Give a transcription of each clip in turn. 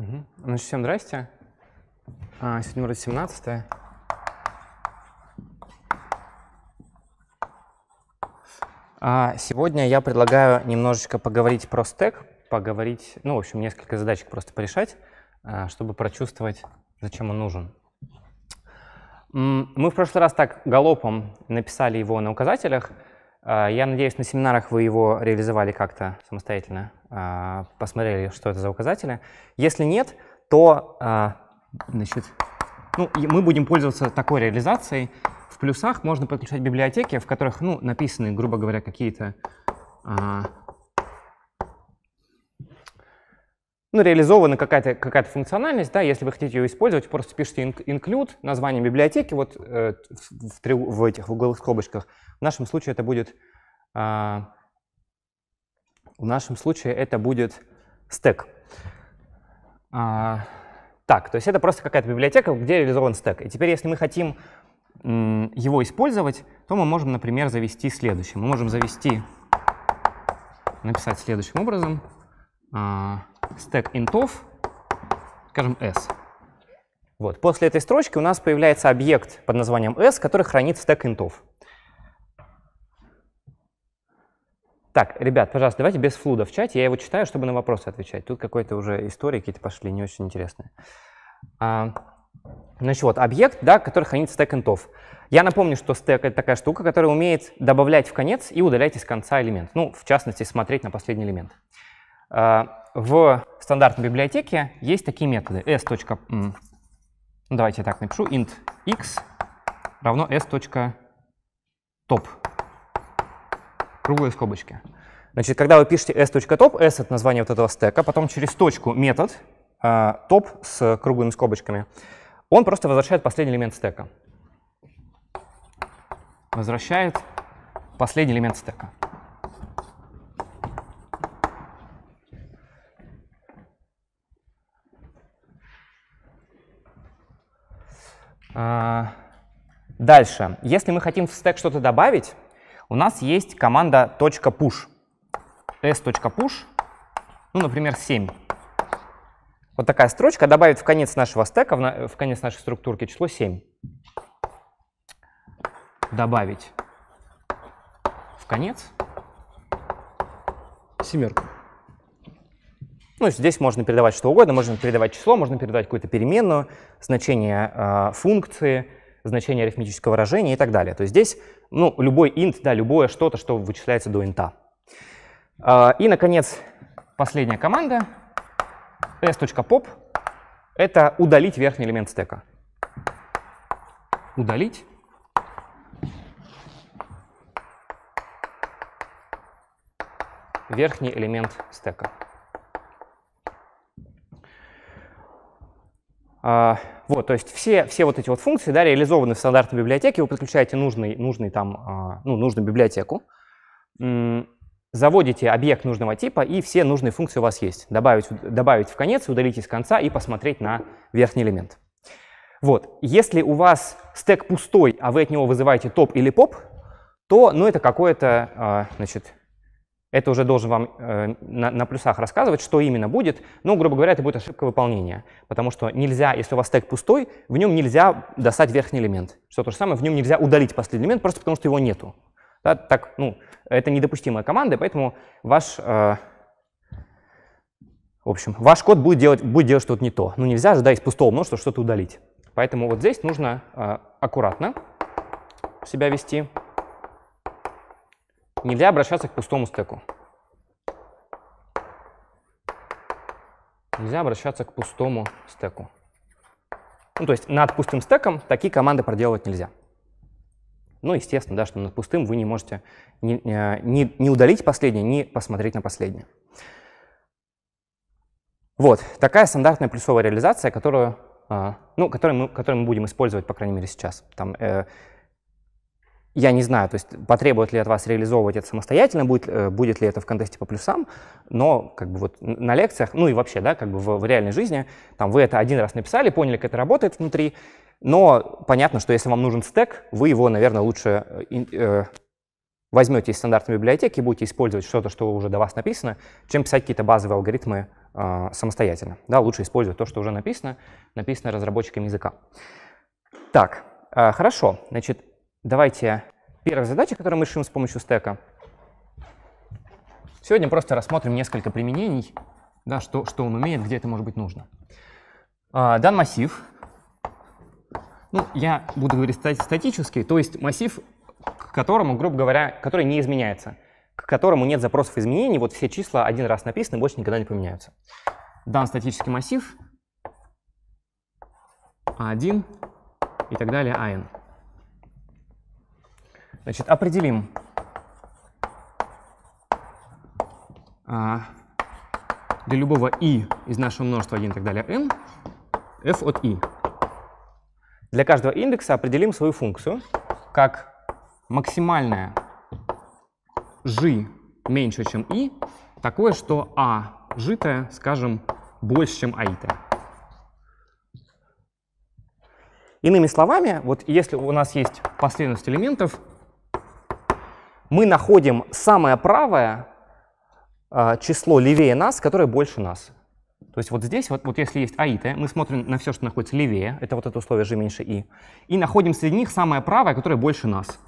Угу. Ну, всем здрасте. А, сегодня вроде 17 -е. а Сегодня я предлагаю немножечко поговорить про стек, поговорить, ну, в общем, несколько задачек просто порешать, а, чтобы прочувствовать, зачем он нужен. Мы в прошлый раз так галопом написали его на указателях. А, я надеюсь, на семинарах вы его реализовали как-то самостоятельно. А, посмотрели, что это за указатели. Если нет, то а, значит, ну, мы будем пользоваться такой реализацией. В плюсах можно подключать библиотеки, в которых ну, написаны, грубо говоря, какие-то а, ну, реализована какая-то какая функциональность, да, если вы хотите ее использовать, просто пишите include, название библиотеки вот э, в, в, в этих в угловых скобочках. В нашем случае это будет в нашем случае это будет стек. А, так, то есть это просто какая-то библиотека, где реализован стек. И теперь, если мы хотим его использовать, то мы можем, например, завести следующее. Мы можем завести, написать следующим образом, а, стек интов, скажем, s. Вот. После этой строчки у нас появляется объект под названием s, который хранит стек интов. Так, ребят, пожалуйста, давайте без флуда в чате. Я его читаю, чтобы на вопросы отвечать. Тут какой-то уже истории какие-то пошли, не очень интересные. А, значит, вот объект, да, который хранит стек интов. Я напомню, что стек — это такая штука, которая умеет добавлять в конец и удалять из конца элемент. Ну, в частности, смотреть на последний элемент. А, в стандартной библиотеке есть такие методы. s. Ну, давайте я так напишу. int x равно s.top круглые скобочки. Значит, когда вы пишете s.top, s — это название вот этого стека, потом через точку метод, top а, с круглыми скобочками, он просто возвращает последний элемент стека. Возвращает последний элемент стека. А, дальше. Если мы хотим в стек что-то добавить, у нас есть команда .push. s.push, ну, например, 7. Вот такая строчка добавит в конец нашего стека, в, конец нашей структурки число 7. Добавить в конец. Семерку. Ну, здесь можно передавать что угодно, можно передавать число, можно передавать какую-то переменную, значение э, функции, значение арифметического выражения и так далее. То есть здесь ну, любой int, да, любое что-то, что вычисляется до инта. А, и, наконец, последняя команда s.pop — это удалить верхний элемент стека. Удалить. верхний элемент стека. А, вот, то есть все, все вот эти вот функции да, реализованы в стандартной библиотеке, вы подключаете нужный, нужный там, а, ну, нужную библиотеку, заводите объект нужного типа, и все нужные функции у вас есть. Добавить, добавить в конец, удалить из конца и посмотреть на верхний элемент. Вот, если у вас стек пустой, а вы от него вызываете топ или поп, то ну, это какое-то а, значит, это уже должен вам э, на, на плюсах рассказывать, что именно будет. Ну, грубо говоря, это будет ошибка выполнения, потому что нельзя, если у вас стек пустой, в нем нельзя достать верхний элемент. Что то же самое, в нем нельзя удалить последний элемент, просто потому что его нету. Да, так, ну, это недопустимая команда, поэтому ваш, э, в общем, ваш код будет делать, будет делать что-то не то. Ну, нельзя же, да, из пустого множества что-то удалить. Поэтому вот здесь нужно э, аккуратно себя вести. Нельзя обращаться к пустому стеку. Нельзя обращаться к пустому стеку. Ну, то есть над пустым стеком такие команды проделывать нельзя. Ну, естественно, да, что над пустым вы не можете ни, э, ни, ни удалить последнее, ни посмотреть на последнее. Вот, такая стандартная плюсовая реализация, которую, а, ну, которую, мы, которую мы будем использовать, по крайней мере, сейчас. Там э, я не знаю, то есть потребует ли от вас реализовывать это самостоятельно, будет, э, будет ли это в контексте по плюсам, но как бы вот на лекциях, ну и вообще, да, как бы в, в реальной жизни, там вы это один раз написали, поняли, как это работает внутри, но понятно, что если вам нужен стек, вы его, наверное, лучше э, э возьмете из стандартной библиотеки и будете использовать что-то, что уже до вас написано, чем писать какие-то базовые алгоритмы э, самостоятельно. Да, лучше использовать то, что уже написано, написано разработчиками языка. Так, э, хорошо, значит, Давайте первая задача, которую мы решим с помощью стека. Сегодня просто рассмотрим несколько применений, да, что, что он умеет, где это может быть нужно. А, дан массив. Ну, я буду говорить статический, то есть массив, к которому, грубо говоря, который не изменяется, к которому нет запросов изменений, вот все числа один раз написаны, больше никогда не поменяются. Дан статический массив, а1 и так далее, АН. Значит, определим а, для любого i из нашего множества 1 и так далее n f от i. Для каждого индекса определим свою функцию как максимальная g меньше, чем i, такое, что а житое, скажем, больше, чем то Иными словами, вот если у нас есть последовательность элементов мы находим самое правое а, число левее нас, которое больше нас. То есть вот здесь, вот, вот если есть аиты, мы смотрим на все, что находится левее, это вот это условие g меньше i, и находим среди них самое правое, которое больше нас.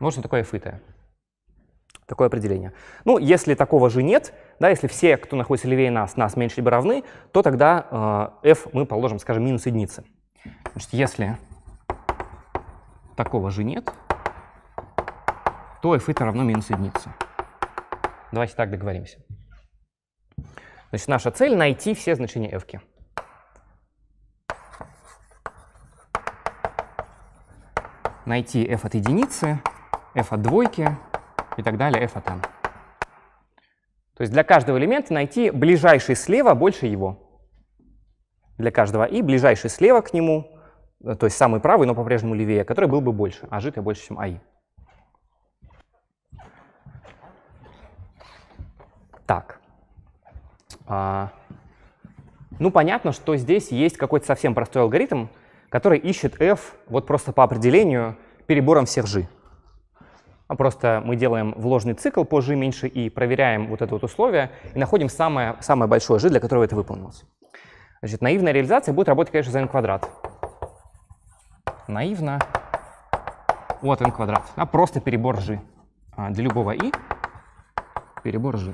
Вот что такое фитое. Такое определение. Ну, если такого же нет, да, если все, кто находится левее нас, нас меньше либо равны, то тогда а, э, f мы положим, скажем, минус единицы. Значит, если такого же нет, то f это равно минус единица. Давайте так договоримся. Значит, наша цель — найти все значения f. -ки. Найти f от единицы, f от двойки и так далее, f от n. То есть для каждого элемента найти ближайший слева больше его. Для каждого и ближайший слева к нему Э, то есть самый правый, но по-прежнему левее, который был бы больше, а жид я больше, чем АИ. Так. А, ну, понятно, что здесь есть какой-то совсем простой алгоритм, который ищет f вот просто по определению перебором всех g. А просто мы делаем вложенный цикл по g меньше и проверяем вот это вот условие и находим самое, самое большое g, для которого это выполнилось. Значит, наивная реализация будет работать, конечно, за n квадрат наивно от n квадрат. Да просто перебор g. А, для любого i перебор g.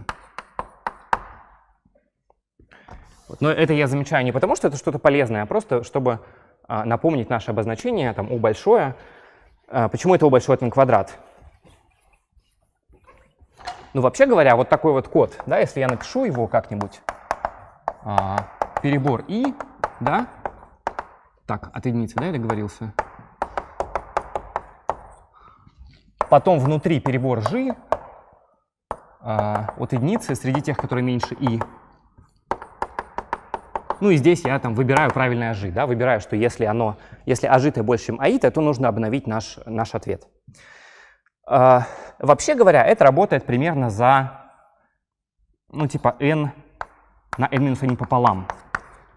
Вот. Но это я замечаю не потому, что это что-то полезное, а просто чтобы а, напомнить наше обозначение, там, u большое. А, почему это u большое от n квадрат? Ну, вообще говоря, вот такой вот код, да, если я напишу его как-нибудь, а, перебор i, да, так, от а единицы, да, я договорился? Потом внутри перебор g а, от единицы среди тех, которые меньше i. Ну и здесь я там выбираю правильное АЖ, да, выбираю, что если оно, если АЖ больше, чем АИТ, то нужно обновить наш, наш ответ. А, вообще говоря, это работает примерно за, ну, типа n на n минус 1 пополам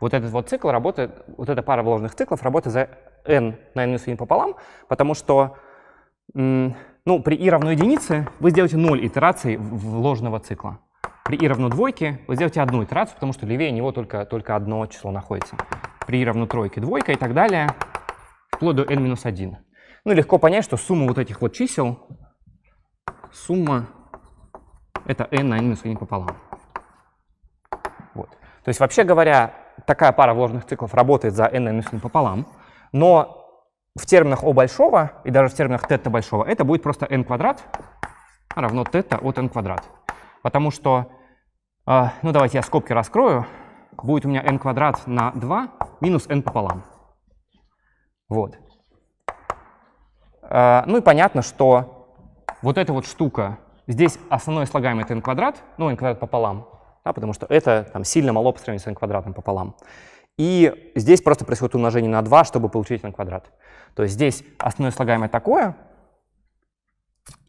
вот этот вот цикл работает, вот эта пара вложенных циклов работает за n на n минус 1 пополам, потому что ну, при i равно единице вы сделаете 0 итераций вложенного цикла. При i равно двойке вы сделаете одну итерацию, потому что левее него только, только одно число находится. При i равно тройке двойка и так далее, вплоть до n минус 1. Ну, легко понять, что сумма вот этих вот чисел, сумма — это n на n минус 1 пополам. Вот. То есть, вообще говоря, такая пара вложенных циклов работает за n минус n пополам, но в терминах O большого и даже в терминах θ большого это будет просто n квадрат равно θ от n квадрат. Потому что, э, ну давайте я скобки раскрою, будет у меня n квадрат на 2 минус n пополам. Вот. Э, ну и понятно, что вот эта вот штука, здесь основное слагаемое это n квадрат, ну n квадрат пополам, да, потому что это там, сильно мало по сравнению с n квадратом пополам. И здесь просто происходит умножение на 2, чтобы получить n квадрат. То есть здесь основное слагаемое такое,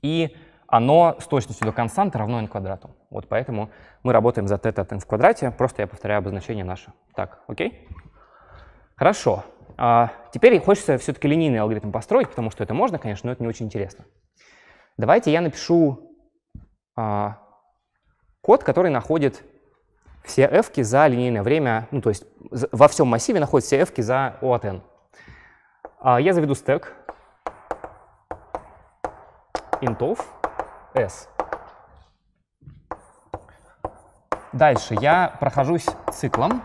и оно с точностью до константы равно n квадрату. Вот поэтому мы работаем за θ от n в квадрате, просто я повторяю обозначение наше. Так, окей? Хорошо. А, теперь хочется все-таки линейный алгоритм построить, потому что это можно, конечно, но это не очень интересно. Давайте я напишу а, код, который находит все f за линейное время, ну то есть во всем массиве находит все f за O от n. А, я заведу стек intov s. Дальше я прохожусь циклом,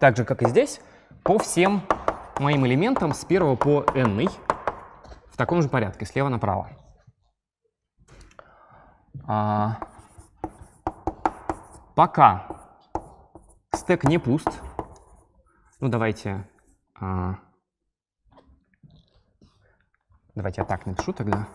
так же, как и здесь, по всем моим элементам с первого по n -ный, в таком же порядке, слева направо. А, Пока стек не пуст, ну давайте, а, давайте я так напишу тогда.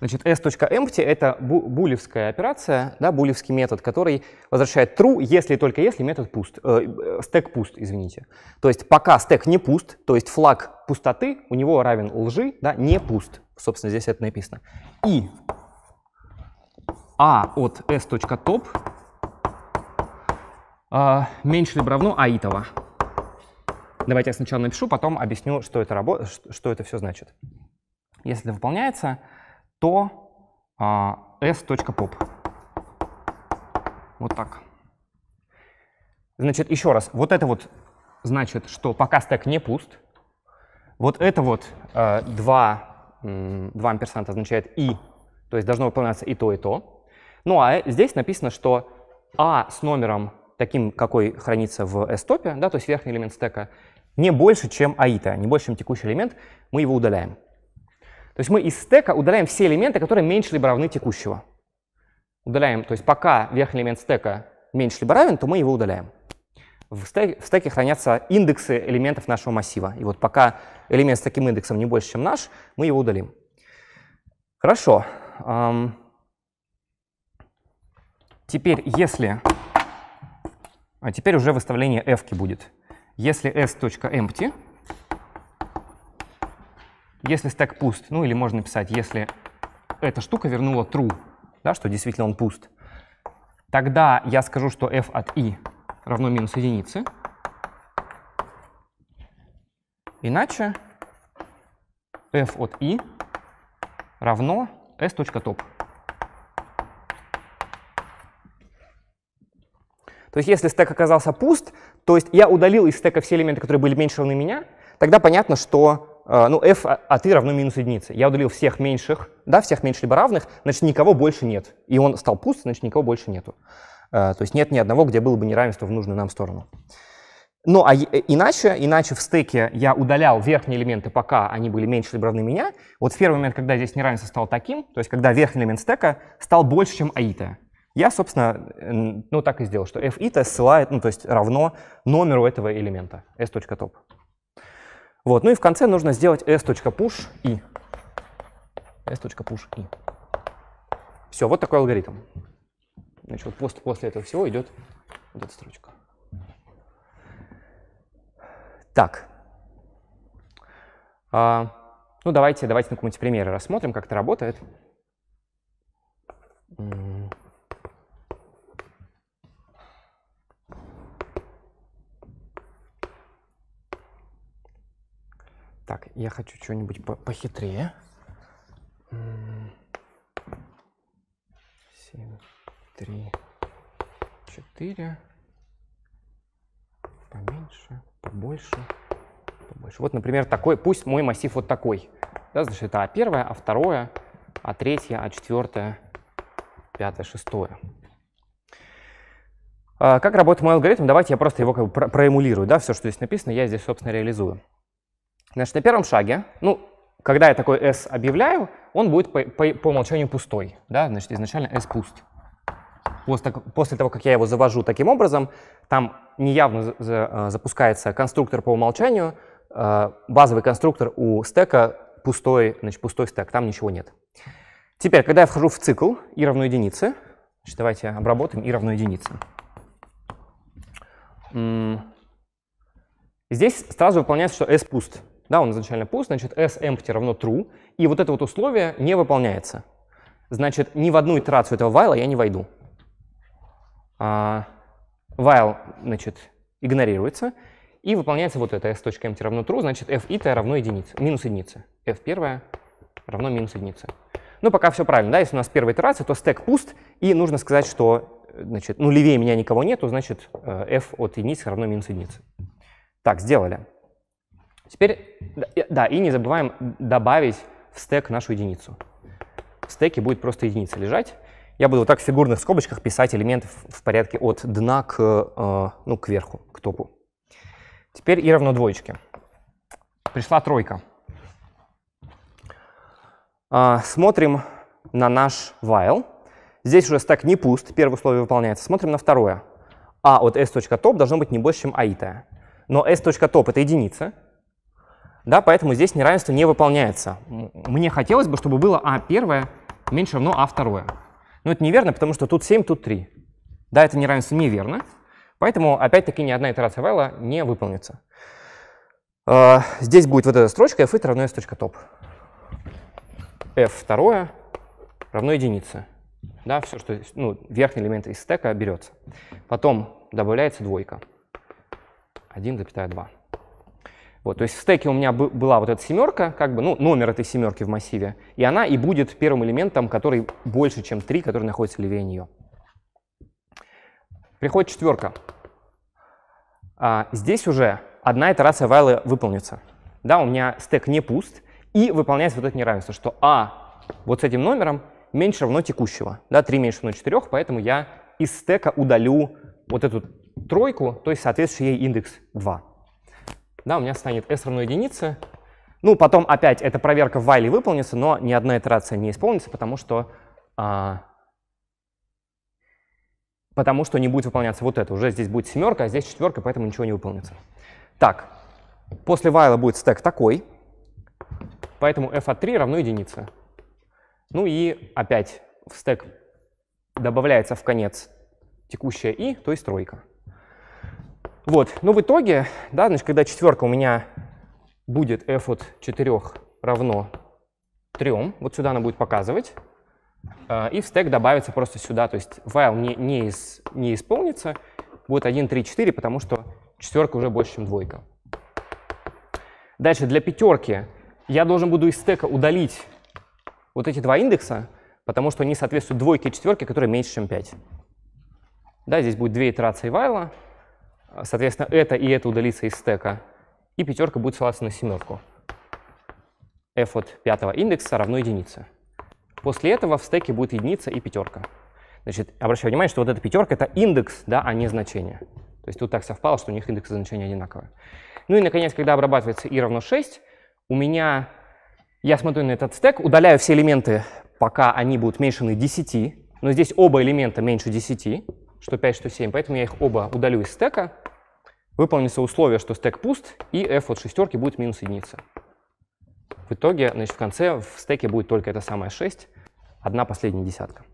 Значит, s.empty — это бу булевская операция, да, булевский метод, который возвращает true, если и только если метод пуст, э, э, стек пуст, извините. То есть пока стек не пуст, то есть флаг пустоты у него равен лжи, да, не пуст. Собственно, здесь это написано. И а от s.top э, а, меньше либо равно ну, аитова. Давайте я сначала напишу, потом объясню, что это, рабо что это все значит. Если это выполняется, то э, а, s.pop. Вот так. Значит, еще раз, вот это вот значит, что пока стек не пуст. Вот это вот э, два 1% означает «и», то есть должно выполняться и то, и то. Ну а э, здесь написано, что «а» с номером таким, какой хранится в стопе, да, то есть верхний элемент стека, не больше, чем аита, не больше, чем текущий элемент, мы его удаляем. То есть мы из стека удаляем все элементы, которые меньше либо равны текущего. Удаляем, то есть пока верхний элемент стека меньше либо равен, то мы его удаляем. В стеке, хранятся индексы элементов нашего массива. И вот пока элемент с таким индексом не больше, чем наш, мы его удалим. Хорошо. Теперь, если... А теперь уже выставление f будет. Если s.empty, если стек пуст, ну или можно написать, если эта штука вернула true, да, что действительно он пуст, тогда я скажу, что f от i равно минус единицы. Иначе f от i равно s.top. То есть если стек оказался пуст, то есть я удалил из стека все элементы, которые были меньше равны меня, тогда понятно, что э, ну, f от i равно минус единице. Я удалил всех меньших, да, всех меньше либо равных, значит, никого больше нет. И он стал пуст, значит, никого больше нету. А, то есть нет ни одного, где было бы неравенство в нужную нам сторону. Ну, а э, иначе, иначе в стеке я удалял верхние элементы, пока они были меньше либо равны меня. Вот в первый момент, когда здесь неравенство стало таким, то есть когда верхний элемент стека стал больше, чем аита, я, собственно, ну, так и сделал, что f ita ссылает, ну, то есть равно номеру этого элемента, s.top. Вот, ну и в конце нужно сделать s.push i. s.push и Все, вот такой алгоритм. Значит, вот после, после этого всего идет вот эта строчка. Так. А, ну, давайте, давайте на каком-нибудь примере рассмотрим, как это работает. Так, я хочу что-нибудь по похитрее. 7 три, четыре. Поменьше, побольше, побольше. Вот, например, такой, пусть мой массив вот такой. Да, значит, это А первое, А второе, А третье, А четвертое, пятое, шестое. А, как работает мой алгоритм? Давайте я просто его как бы про проэмулирую, да, все, что здесь написано, я здесь, собственно, реализую. Значит, на первом шаге, ну, когда я такой S объявляю, он будет по, по, по умолчанию пустой, да, значит, изначально S пуст после, того, как я его завожу таким образом, там неявно э, запускается конструктор по умолчанию, э, базовый конструктор у стека пустой, значит, пустой стек, там ничего нет. Теперь, когда я вхожу в цикл и равно единице, значит, давайте обработаем и равно единице. Здесь сразу выполняется, что s пуст. Да, он изначально пуст, значит, s empty равно true, и вот это вот условие не выполняется. Значит, ни в одну итерацию этого вайла я не войду. А, while, значит, игнорируется, и выполняется вот это s.mt равно true, значит f it равно единице, минус единице. f1 равно минус единице. Ну, пока все правильно, да, если у нас первая итерация, то стек пуст, и нужно сказать, что, значит, ну, левее меня никого нету, значит, э, f от единицы равно минус единице. Так, сделали. Теперь, да, и не забываем добавить в стек нашу единицу. В стеке будет просто единица лежать, я буду вот так в фигурных скобочках писать элементы в порядке от дна к, э, ну, к верху, к топу. Теперь и равно двоечке. Пришла тройка. А, смотрим на наш while. Здесь уже стек не пуст, первое условие выполняется. Смотрим на второе. А от s.top должно быть не больше, чем аитая. Но s.top — это единица, да, поэтому здесь неравенство не выполняется. Мне хотелось бы, чтобы было а первое меньше равно а второе. Но ну, это неверно, потому что тут 7, тут 3. Да, это неравенство неверно, поэтому опять-таки ни одна итерация while не выполнится. А, здесь будет вот эта строчка f равно s точка топ. f второе равно единице. Да, все, что ну, верхний элемент из стека берется. Потом добавляется двойка. 1,2. Вот, то есть в стеке у меня была вот эта семерка, как бы, ну, номер этой семерки в массиве, и она и будет первым элементом, который больше, чем 3, который находится левее нее. Приходит четверка. А, здесь уже одна итерация вайла выполнится. Да, у меня стек не пуст, и выполняется вот это неравенство, что а вот с этим номером меньше равно текущего. Да, 3 меньше равно 4, поэтому я из стека удалю вот эту тройку, то есть соответствующий ей индекс 2 да, у меня станет s равно единице. Ну, потом опять эта проверка в while выполнится, но ни одна итерация не исполнится, потому что, а, потому что не будет выполняться вот это. Уже здесь будет семерка, а здесь четверка, поэтому ничего не выполнится. Так, после while будет стек такой, поэтому f от 3 равно единице. Ну и опять в стек добавляется в конец текущая i, то есть тройка. Вот, но в итоге, да, значит, когда четверка у меня будет f от 4 равно 3, вот сюда она будет показывать, э, и в стек добавится просто сюда, то есть while не, не, из, не исполнится, будет 1, 3, 4, потому что четверка уже больше, чем двойка. Дальше для пятерки я должен буду из стека удалить вот эти два индекса, потому что они соответствуют двойке и четверке, которые меньше, чем 5. Да, здесь будет две итерации while, Соответственно, это и это удалится из стека. И пятерка будет ссылаться на семерку. f от пятого индекса равно единице. После этого в стеке будет единица и пятерка. Значит, обращаю внимание, что вот эта пятерка — это индекс, да, а не значение. То есть тут так совпало, что у них индекс и значение одинаковые. Ну и, наконец, когда обрабатывается i равно 6, у меня... Я смотрю на этот стек, удаляю все элементы, пока они будут меньше 10, но здесь оба элемента меньше 10, что 5, что 7, поэтому я их оба удалю из стека, Выполнится условие, что стек пуст, и f от шестерки будет минус единица. В итоге, значит, в конце в стеке будет только эта самая 6, одна последняя десятка.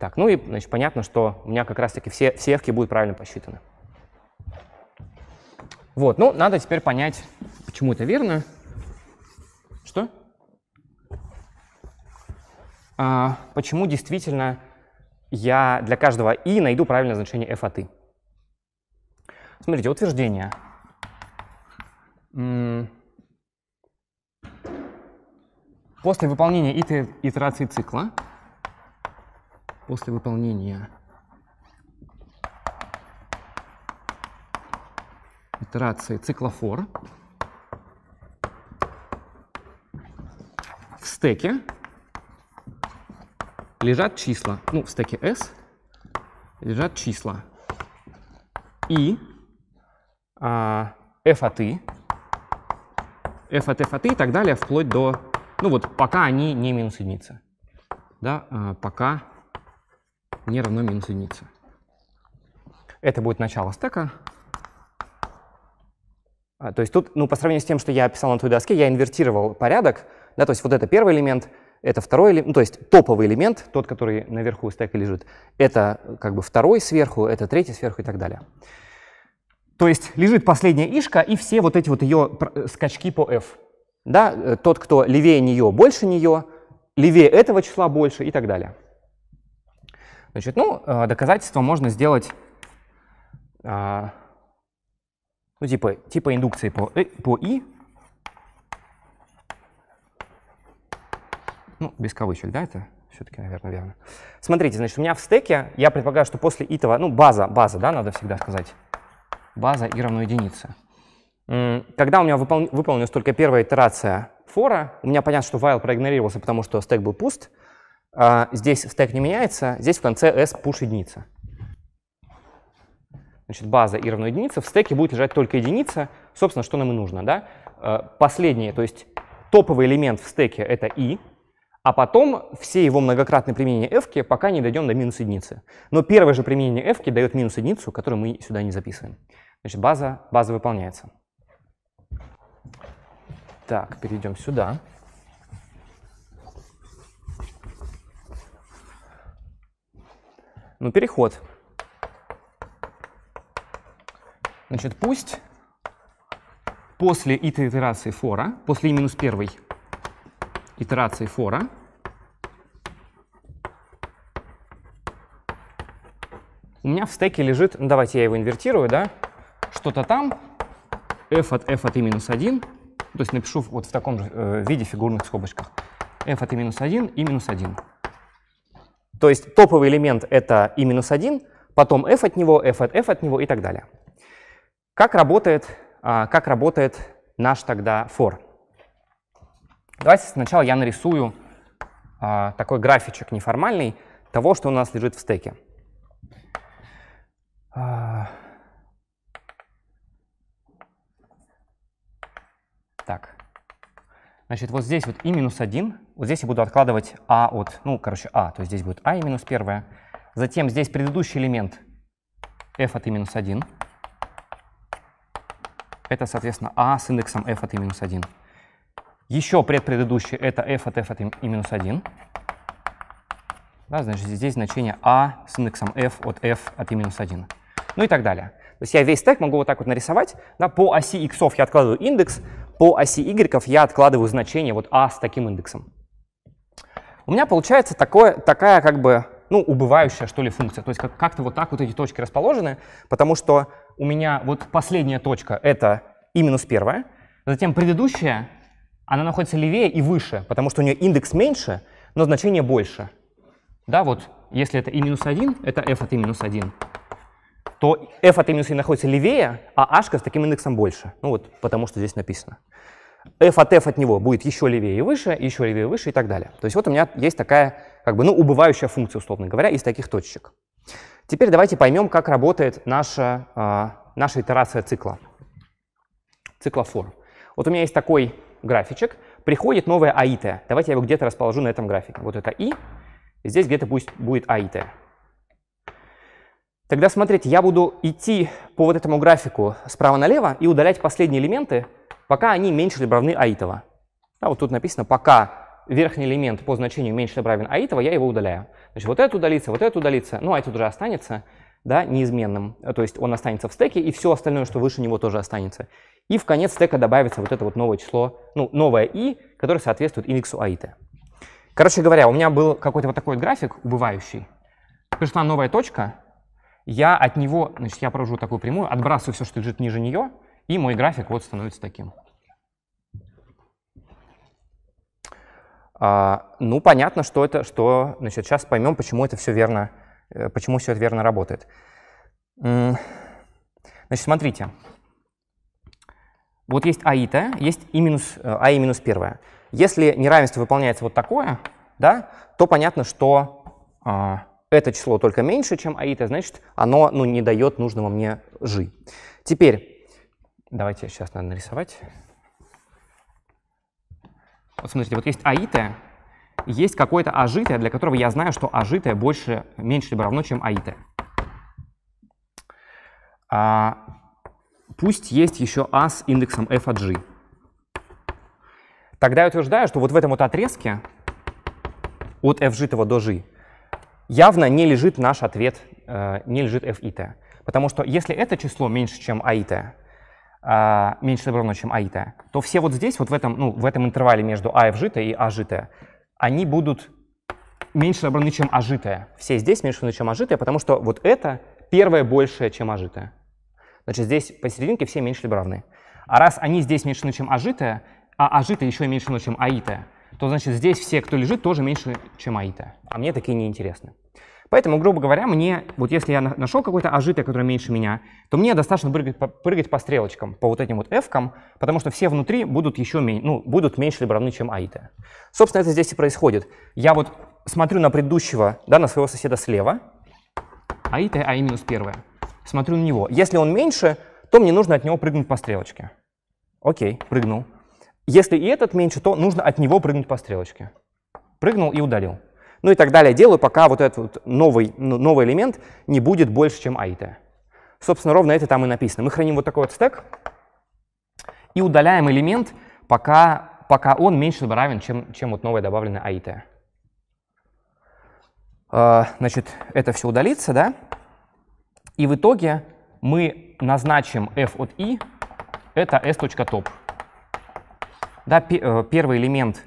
Так, ну и, значит, понятно, что у меня как раз-таки все, все f будут правильно посчитаны. Вот, ну, надо теперь понять, почему это верно. Что? А, почему действительно я для каждого i найду правильное значение f от i. Смотрите, утверждение. После выполнения итерации цикла, после выполнения итерации цикла for в стеке лежат числа, ну, в стеке S лежат числа и а, f от i, f от f от i и так далее, вплоть до, ну вот пока они не минус единица. Да, а, пока не равно минус единице. Это будет начало стека. А, то есть тут, ну, по сравнению с тем, что я описал на той доске, я инвертировал порядок. Да, то есть вот это первый элемент, это второй элемент, ну, то есть топовый элемент, тот, который наверху стека лежит, это как бы второй сверху, это третий сверху и так далее. То есть лежит последняя ишка и все вот эти вот ее э, скачки по f. Да? Э, тот, кто левее нее, больше нее, левее этого числа больше и так далее. Значит, ну, э, доказательство можно сделать, а, ну, типа, типа индукции по, по i, ну, без кавычек, да, это все-таки, наверное, верно. Смотрите, значит, у меня в стеке, я предполагаю, что после этого, ну, база, база, да, надо всегда сказать, база и равно единице. Когда у меня выпол... выполнилась только первая итерация фора, у меня понятно, что while проигнорировался, потому что стек был пуст. А, здесь стек не меняется, здесь в конце s push единица. Значит, база и равно единице, в стеке будет лежать только единица. Собственно, что нам и нужно, да? А, последнее, то есть топовый элемент в стеке — это i, а потом все его многократные применения f, пока не дойдем до минус единицы. Но первое же применение f дает минус единицу, которую мы сюда не записываем. Значит, база, база выполняется. Так, перейдем сюда. Ну, переход. Значит, пусть после итерации фора, после минус первой итерации фора, у меня в стеке лежит, ну давайте я его инвертирую, да, что-то там, f от f от i минус 1, то есть напишу вот в таком же э, виде фигурных скобочках, f от i минус 1 и минус 1. То есть топовый элемент — это i минус 1, потом f от него, f от f от него и так далее. Как работает, а, как работает наш тогда for? Давайте сначала я нарисую а, такой графичек неформальный того, что у нас лежит в стеке. А, Так, значит, вот здесь вот и минус 1. Вот здесь я буду откладывать а от, ну, короче, а. То есть здесь будет а и минус 1. Затем здесь предыдущий элемент f от и минус 1. Это, соответственно, а с индексом f от и минус 1. Еще предпредыдущий это f от f от и минус 1. Да, значит, здесь значение а с индексом f от f от и минус 1. Ну и так далее. То есть я весь стек могу вот так вот нарисовать. Да, по оси x я откладываю индекс, по оси y я откладываю значение вот a а с таким индексом. У меня получается такое, такая как бы ну, убывающая, что ли, функция. То есть как- как-то вот так вот эти точки расположены, потому что у меня вот последняя точка — это и минус первая, затем предыдущая, она находится левее и выше, потому что у нее индекс меньше, но значение больше. Да, вот если это и минус 1, это f от и минус 1 то f от m-i находится левее, а h с таким индексом больше. Ну вот, потому что здесь написано. f от f от него будет еще левее и выше, еще левее и выше и так далее. То есть вот у меня есть такая, как бы, ну, убывающая функция, условно говоря, из таких точек. Теперь давайте поймем, как работает наша, э, наша итерация цикла, цикла for. Вот у меня есть такой графичек, приходит новая аит. Давайте я его где-то расположу на этом графике. Вот это i, здесь где-то будет, будет аит. Тогда смотрите, я буду идти по вот этому графику справа налево и удалять последние элементы, пока они меньше либо равны аитова. А вот тут написано, пока верхний элемент по значению меньше либо равен аитова, я его удаляю. Значит, вот это удалится, вот это удалится, ну а этот уже останется да, неизменным. То есть он останется в стеке, и все остальное, что выше него, тоже останется. И в конец стека добавится вот это вот новое число, ну, новое i, которое соответствует индексу аита. Короче говоря, у меня был какой-то вот такой вот график убывающий. Пришла новая точка, я от него, значит, я провожу такую прямую, отбрасываю все, что лежит ниже нее, и мой график вот становится таким. А, ну, понятно, что это, что, значит, сейчас поймем, почему это все верно, э, почему все это верно работает. Значит, смотрите. Вот есть аита, есть и минус, э, а и минус первое. Если неравенство выполняется вот такое, да, то понятно, что а, это число только меньше, чем аита, значит, оно ну, не дает нужного мне жи. Теперь, давайте сейчас надо нарисовать. Вот смотрите, вот есть аита, есть какое-то ажитое, для которого я знаю, что ажитое больше, меньше либо равно, чем аитое. А, пусть есть еще а с индексом f от g. Тогда я утверждаю, что вот в этом вот отрезке от f житого до g явно не лежит наш ответ, э, не лежит f и Потому что если это число меньше, чем а и а, меньше или чем а и то все вот здесь, вот в этом, ну, в этом интервале между а f и а g они будут меньше или чем а g Все здесь меньше равны, чем а g потому что вот это первое большее, чем а g Значит, здесь посерединке все меньше либо равны. А раз они здесь меньше равны, чем а g а а g еще меньше равно, чем а и то значит здесь все, кто лежит, тоже меньше, чем аита. А мне такие неинтересны. Поэтому, грубо говоря, мне, вот если я нашел какой-то ажитый, который меньше меня, то мне достаточно прыгать по, прыгать по стрелочкам, по вот этим вот f потому что все внутри будут еще меньше, ну, будут меньше либо равны, чем аиты. Собственно, это здесь и происходит. Я вот смотрю на предыдущего, да, на своего соседа слева, аита, а минус первое. Смотрю на него. Если он меньше, то мне нужно от него прыгнуть по стрелочке. Окей, прыгнул. Если и этот меньше, то нужно от него прыгнуть по стрелочке. Прыгнул и удалил ну и так далее. Делаю, пока вот этот вот новый, новый элемент не будет больше, чем IT. А Собственно, ровно это там и написано. Мы храним вот такой вот стек и удаляем элемент, пока, пока он меньше либо равен, чем, чем вот новое добавленное IT. А а, значит, это все удалится, да? И в итоге мы назначим f от i, это s.top. Да, э, первый элемент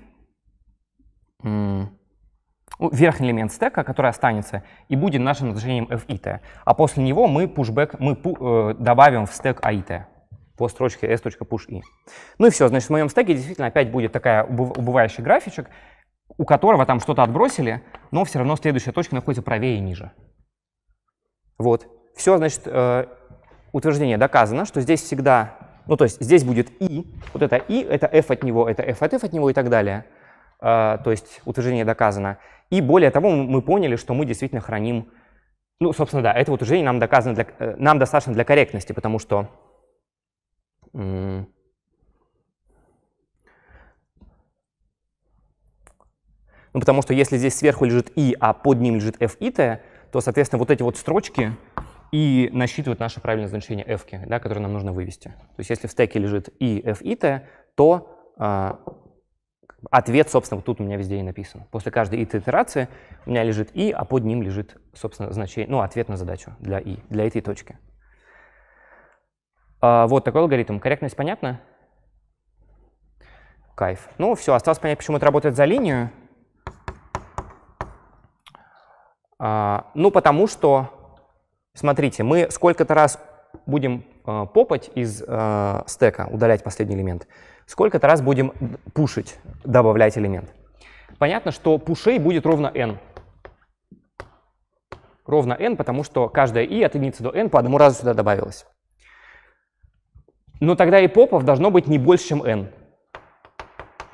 верхний элемент стека, который останется, и будет нашим натяжением fit. А после него мы, pushback, мы э, добавим в стек ait по строчке s.pushi. Ну и все, значит, в моем стеке действительно опять будет такая убывающий графичек, у которого там что-то отбросили, но все равно следующая точка находится правее и ниже. Вот. Все, значит, э, утверждение доказано, что здесь всегда, ну то есть здесь будет и вот это и это f от него, это f от f от него и так далее. А, то есть утверждение доказано. И более того, мы поняли, что мы действительно храним, ну, собственно, да, это утверждение нам, доказано для, э, нам достаточно для корректности, потому что ну, потому что если здесь сверху лежит i, а под ним лежит f и t, то, соответственно, вот эти вот строчки и насчитывают наше правильное значение f, да, которое нам нужно вывести. То есть если в стеке лежит и f и t, то а, Ответ, собственно, вот тут у меня везде и написан. После каждой итерации у меня лежит и, а под ним лежит, собственно, значение, ну, ответ на задачу для и, для этой точки. А, вот такой алгоритм. Корректность понятна? Кайф. Ну, все, осталось понять, почему это работает за линию. А, ну, потому что, смотрите, мы сколько-то раз будем а, попать из э, стека, удалять последний элемент сколько-то раз будем пушить, добавлять элемент. Понятно, что пушей будет ровно n. Ровно n, потому что каждая i от единицы до n по одному разу сюда добавилась. Но тогда и попов должно быть не больше, чем n.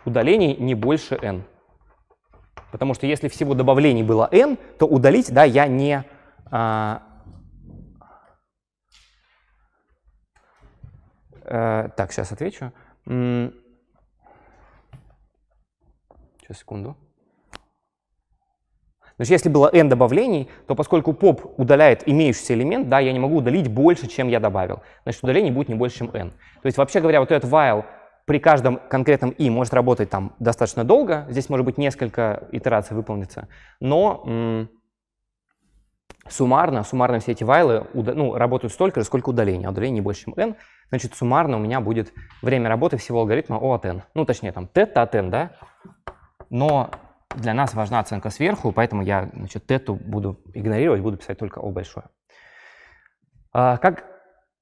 Удалений не больше n. Потому что если всего добавлений было n, то удалить, да, я не... А, э, так, сейчас отвечу. Сейчас, секунду. Значит, если было n добавлений, то поскольку pop удаляет имеющийся элемент, да, я не могу удалить больше, чем я добавил. Значит, удалений будет не больше, чем n. То есть, вообще говоря, вот этот while при каждом конкретном i может работать там достаточно долго. Здесь может быть несколько итераций выполнится. Но суммарно, суммарно все эти вайлы э, ну, работают столько же, сколько удаления. А удаление не больше, чем n значит, суммарно у меня будет время работы всего алгоритма O от n. Ну, точнее, там, тета от n, да? Но для нас важна оценка сверху, поэтому я, значит, тету буду игнорировать, буду писать только O большое. А, как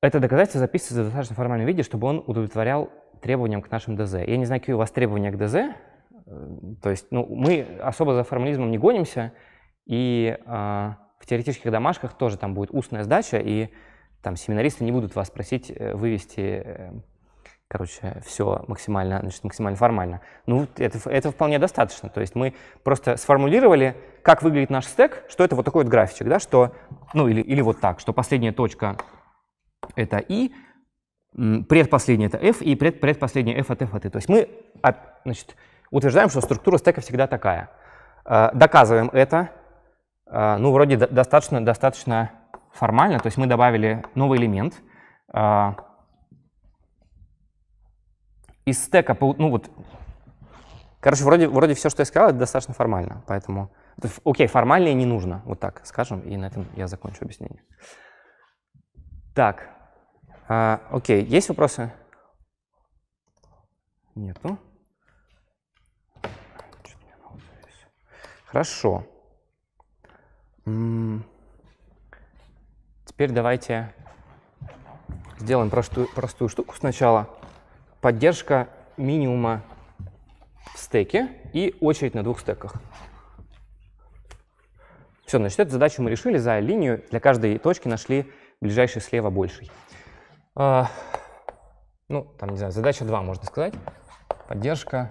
это доказательство записывается в достаточно формальном виде, чтобы он удовлетворял требованиям к нашим ДЗ. Я не знаю, какие у вас требования к ДЗ, э, то есть ну, мы особо за формализмом не гонимся, и э, в теоретических домашках тоже там будет устная сдача, и там семинаристы не будут вас просить э, вывести, э, короче, все максимально, значит, максимально формально. Ну, это, это вполне достаточно. То есть мы просто сформулировали, как выглядит наш стек, что это вот такой вот графичек, да, что, ну, или, или вот так, что последняя точка — это и предпоследняя — это f, и пред, предпоследняя — f от f от i. То есть мы, значит, утверждаем, что структура стека всегда такая. Э, доказываем это. Ну, вроде достаточно, достаточно формально, то есть мы добавили новый элемент. А, из стека, ну вот, короче, вроде, вроде все, что я сказал, это достаточно формально, поэтому... Окей, формальнее не нужно, вот так скажем, и на этом я закончу объяснение. Так, а, окей, есть вопросы? Нету. Хорошо. М Теперь давайте сделаем простую, простую штуку сначала. Поддержка минимума в стеке и очередь на двух стеках. Все, значит, эту задачу мы решили за линию. Для каждой точки нашли ближайший слева больший. А, ну, там, не знаю, задача 2, можно сказать. Поддержка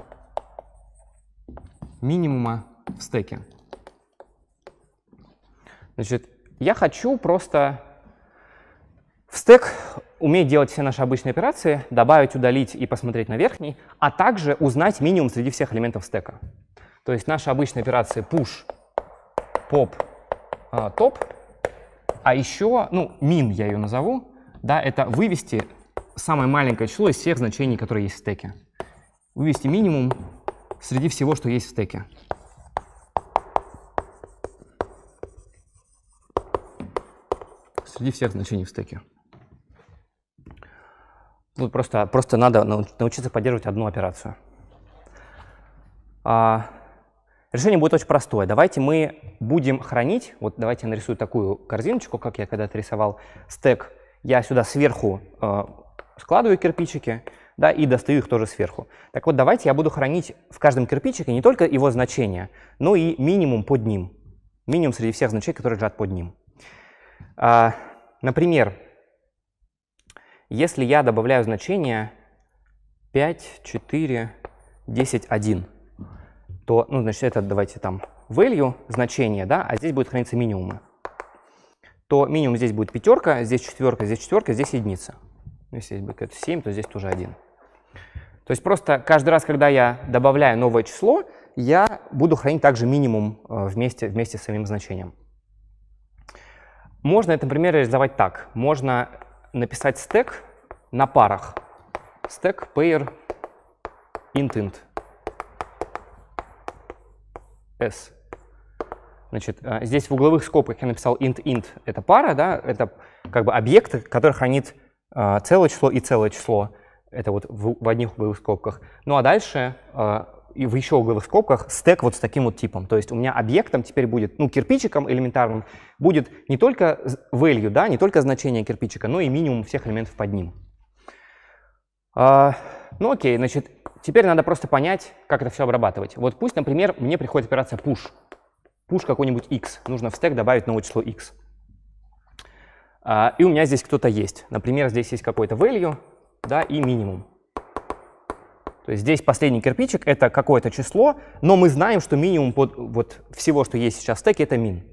минимума в стеке. Значит, я хочу просто в стек умеет делать все наши обычные операции, добавить, удалить и посмотреть на верхний, а также узнать минимум среди всех элементов стека. То есть наши обычные операции push, pop, top, а еще, ну, min я ее назову, да, это вывести самое маленькое число из всех значений, которые есть в стеке. Вывести минимум среди всего, что есть в стеке. Среди всех значений в стеке. Вот ну, просто, просто надо научиться поддерживать одну операцию. А, решение будет очень простое. Давайте мы будем хранить, вот давайте я нарисую такую корзиночку, как я когда-то рисовал, стек. Я сюда сверху э, складываю кирпичики, да, и достаю их тоже сверху. Так вот, давайте я буду хранить в каждом кирпичике не только его значение, но и минимум под ним. Минимум среди всех значений, которые лежат под ним. А, например, если я добавляю значение 5, 4, 10, 1, то, ну, значит, это давайте там value, значение, да, а здесь будет храниться минимумы. То минимум здесь будет пятерка, здесь четверка, здесь четверка, здесь единица. Если здесь будет 7, то здесь тоже 1. То есть просто каждый раз, когда я добавляю новое число, я буду хранить также минимум э, вместе, вместе с самим значением. Можно это, например, реализовать так. Можно написать стек на парах. Стек pair int int s. Значит, а, здесь в угловых скобках я написал int int. Это пара, да, это как бы объект, который хранит а, целое число и целое число. Это вот в, в одних угловых скобках. Ну а дальше а, и в еще угловых скобках стек вот с таким вот типом. То есть у меня объектом теперь будет, ну, кирпичиком элементарным, будет не только value, да, не только значение кирпичика, но и минимум всех элементов под ним. А, ну, окей, значит, теперь надо просто понять, как это все обрабатывать. Вот пусть, например, мне приходит операция push. Push какой-нибудь x. Нужно в стек добавить новое число x. А, и у меня здесь кто-то есть. Например, здесь есть какой-то value, да, и минимум. То есть здесь последний кирпичик — это какое-то число, но мы знаем, что минимум под, вот всего, что есть сейчас в стеке, это мин.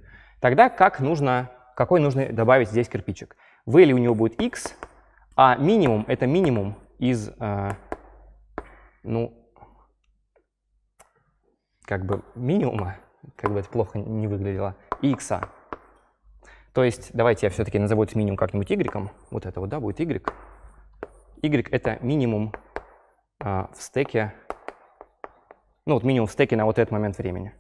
Тогда как нужно, какой нужно добавить здесь кирпичик? или у него будет x, а минимум — это минимум из, э, ну, как бы минимума, как бы это плохо не выглядело, и x. То есть давайте я все-таки назову этот минимум как-нибудь y. Вот это вот, да, будет y. y — это минимум а, в стеке, ну вот минимум в стеке на вот этот момент времени.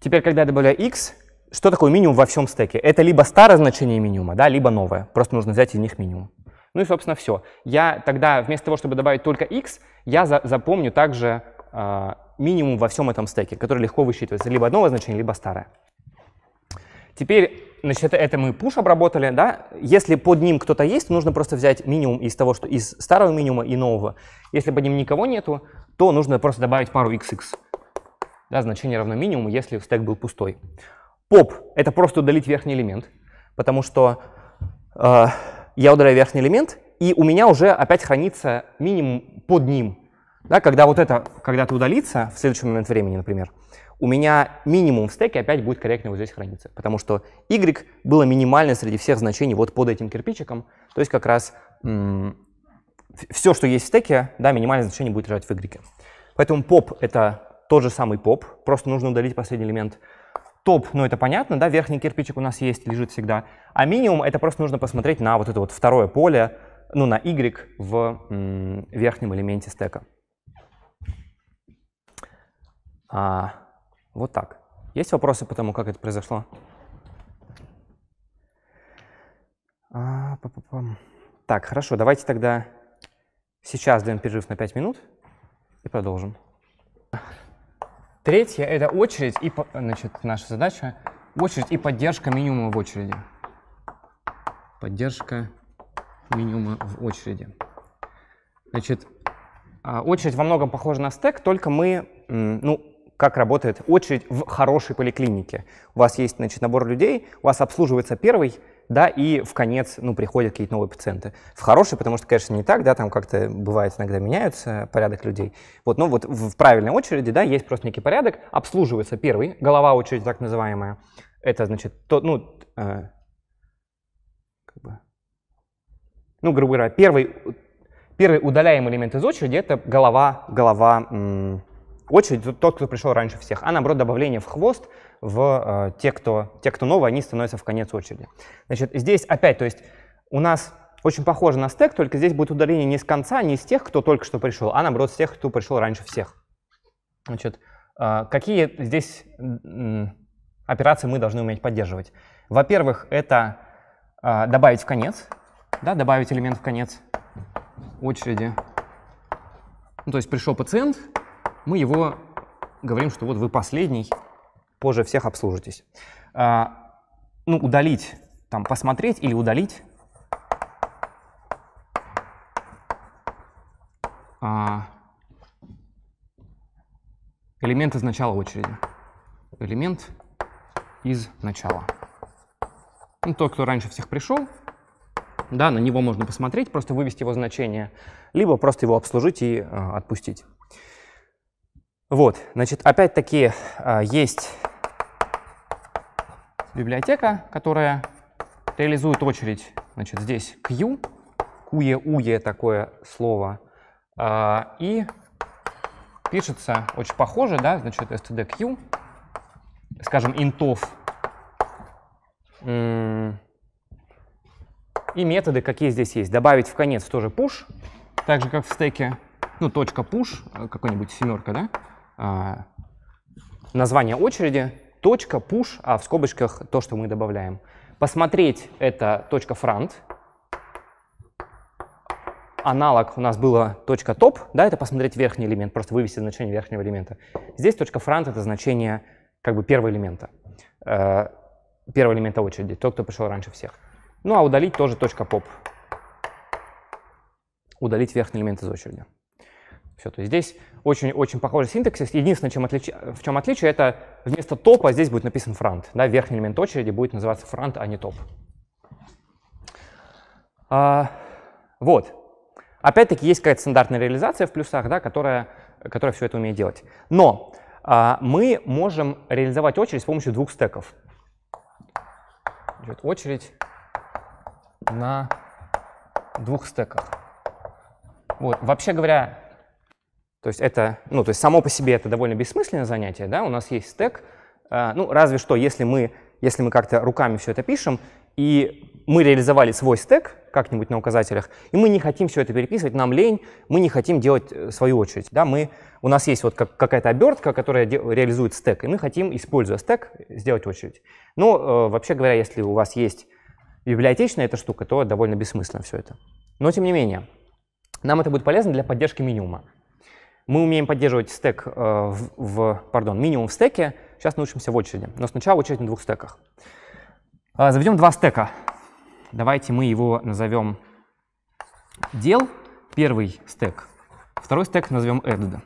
Теперь, когда я добавляю x, что такое минимум во всем стеке? Это либо старое значение минимума, да, либо новое. Просто нужно взять из них минимум. Ну и, собственно, все. Я тогда вместо того, чтобы добавить только x, я за запомню также э, минимум во всем этом стеке, который легко высчитывается. Либо одного значения, либо старое. Теперь, значит, это, это мы пуш обработали, да? Если под ним кто-то есть, нужно просто взять минимум из того, что из старого минимума и нового. Если под ним никого нету, то нужно просто добавить пару xx. Да, значение равно минимуму, если стек был пустой. Pop — это просто удалить верхний элемент, потому что э, я удаляю верхний элемент, и у меня уже опять хранится минимум под ним. Да, когда вот это когда-то удалится в следующий момент времени, например, у меня минимум в стеке опять будет корректно вот здесь храниться, потому что y было минимально среди всех значений вот под этим кирпичиком, то есть как раз все, что есть в стеке, да, минимальное значение будет лежать в y. Поэтому pop — это тот же самый pop, просто нужно удалить последний элемент. Топ, ну это понятно, да, верхний кирпичик у нас есть, лежит всегда. А минимум — это просто нужно посмотреть на вот это вот второе поле, ну, на y в верхнем элементе стека. А, вот так. Есть вопросы по тому, как это произошло? А, так, хорошо, давайте тогда сейчас даем перерыв на 5 минут и продолжим. Третье – это очередь и, значит, наша задача – очередь и поддержка минимума в очереди. Поддержка минимума в очереди. Значит, а, очередь во многом похожа на стек, только мы, ну, как работает очередь в хорошей поликлинике. У вас есть значит, набор людей, у вас обслуживается первый, да, и в конец, ну, приходят какие-то новые пациенты. В хорошей, потому что, конечно, не так, да, там как-то бывает иногда меняются порядок людей. Вот, но вот в правильной очереди, да, есть просто некий порядок, обслуживается первый, голова очереди так называемая. Это, значит, то, ну, э, как бы, ну, грубо говоря, первый, первый удаляемый элемент из очереди – это голова, голова, очередь тот, кто пришел раньше всех, а наоборот добавление в хвост в э, те, кто, те, кто новые, они становятся в конец очереди. Значит, здесь опять, то есть у нас очень похоже на стек, только здесь будет удаление не с конца, не с тех, кто только что пришел, а наоборот с тех, кто пришел раньше всех. Значит, э, какие здесь э, операции мы должны уметь поддерживать? Во-первых, это э, добавить в конец, да, добавить элемент в конец очереди. Ну, то есть пришел пациент, мы его говорим, что вот вы последний, позже всех обслужитесь. А, ну, удалить, там, посмотреть или удалить. А, элемент из начала очереди. Элемент из начала. Ну, тот, кто раньше всех пришел, да, на него можно посмотреть, просто вывести его значение, либо просто его обслужить и э, отпустить. Вот, значит, опять-таки а, есть библиотека, которая реализует очередь, значит, здесь Q, QE, UE такое слово, а, и пишется очень похоже, да, значит, stdq, скажем, интов, и методы, какие здесь есть. Добавить в конец тоже push, так же, как в стеке, ну, точка push, а, какой-нибудь семерка, да, а, название очереди, точка, push, а в скобочках то, что мы добавляем. Посмотреть это точка front. Аналог у нас было точка top, да, это посмотреть верхний элемент, просто вывести значение верхнего элемента. Здесь точка front — это значение как бы первого элемента, э, первого элемента очереди, тот, кто пришел раньше всех. Ну а удалить тоже точка pop. Удалить верхний элемент из очереди. Все, то есть здесь очень-очень похожий синтаксис. Единственное, чем отлич... в чем отличие, это вместо топа здесь будет написан фронт. Да, верхний элемент очереди будет называться фронт, а не топ. А, вот. Опять-таки есть какая-то стандартная реализация в плюсах, да, которая, которая все это умеет делать. Но а, мы можем реализовать очередь с помощью двух стеков. Идет очередь на двух стеках. Вот. Вообще говоря, то есть это, ну, то есть само по себе это довольно бессмысленное занятие, да, у нас есть стек, э, ну, разве что, если мы, если мы как-то руками все это пишем, и мы реализовали свой стек как-нибудь на указателях, и мы не хотим все это переписывать, нам лень, мы не хотим делать э, свою очередь. Да, мы, у нас есть вот как, какая-то обертка, которая де, реализует стек, и мы хотим, используя стек, сделать очередь. Но, э, вообще говоря, если у вас есть библиотечная эта штука, то довольно бессмысленно все это. Но, тем не менее, нам это будет полезно для поддержки минимума. Мы умеем поддерживать стек э, в, в, пардон, минимум в стеке. Сейчас научимся в очереди. Но сначала очередь на двух стеках. Э, заведем два стека. Давайте мы его назовем дел. Первый стек. Второй стек назовем added.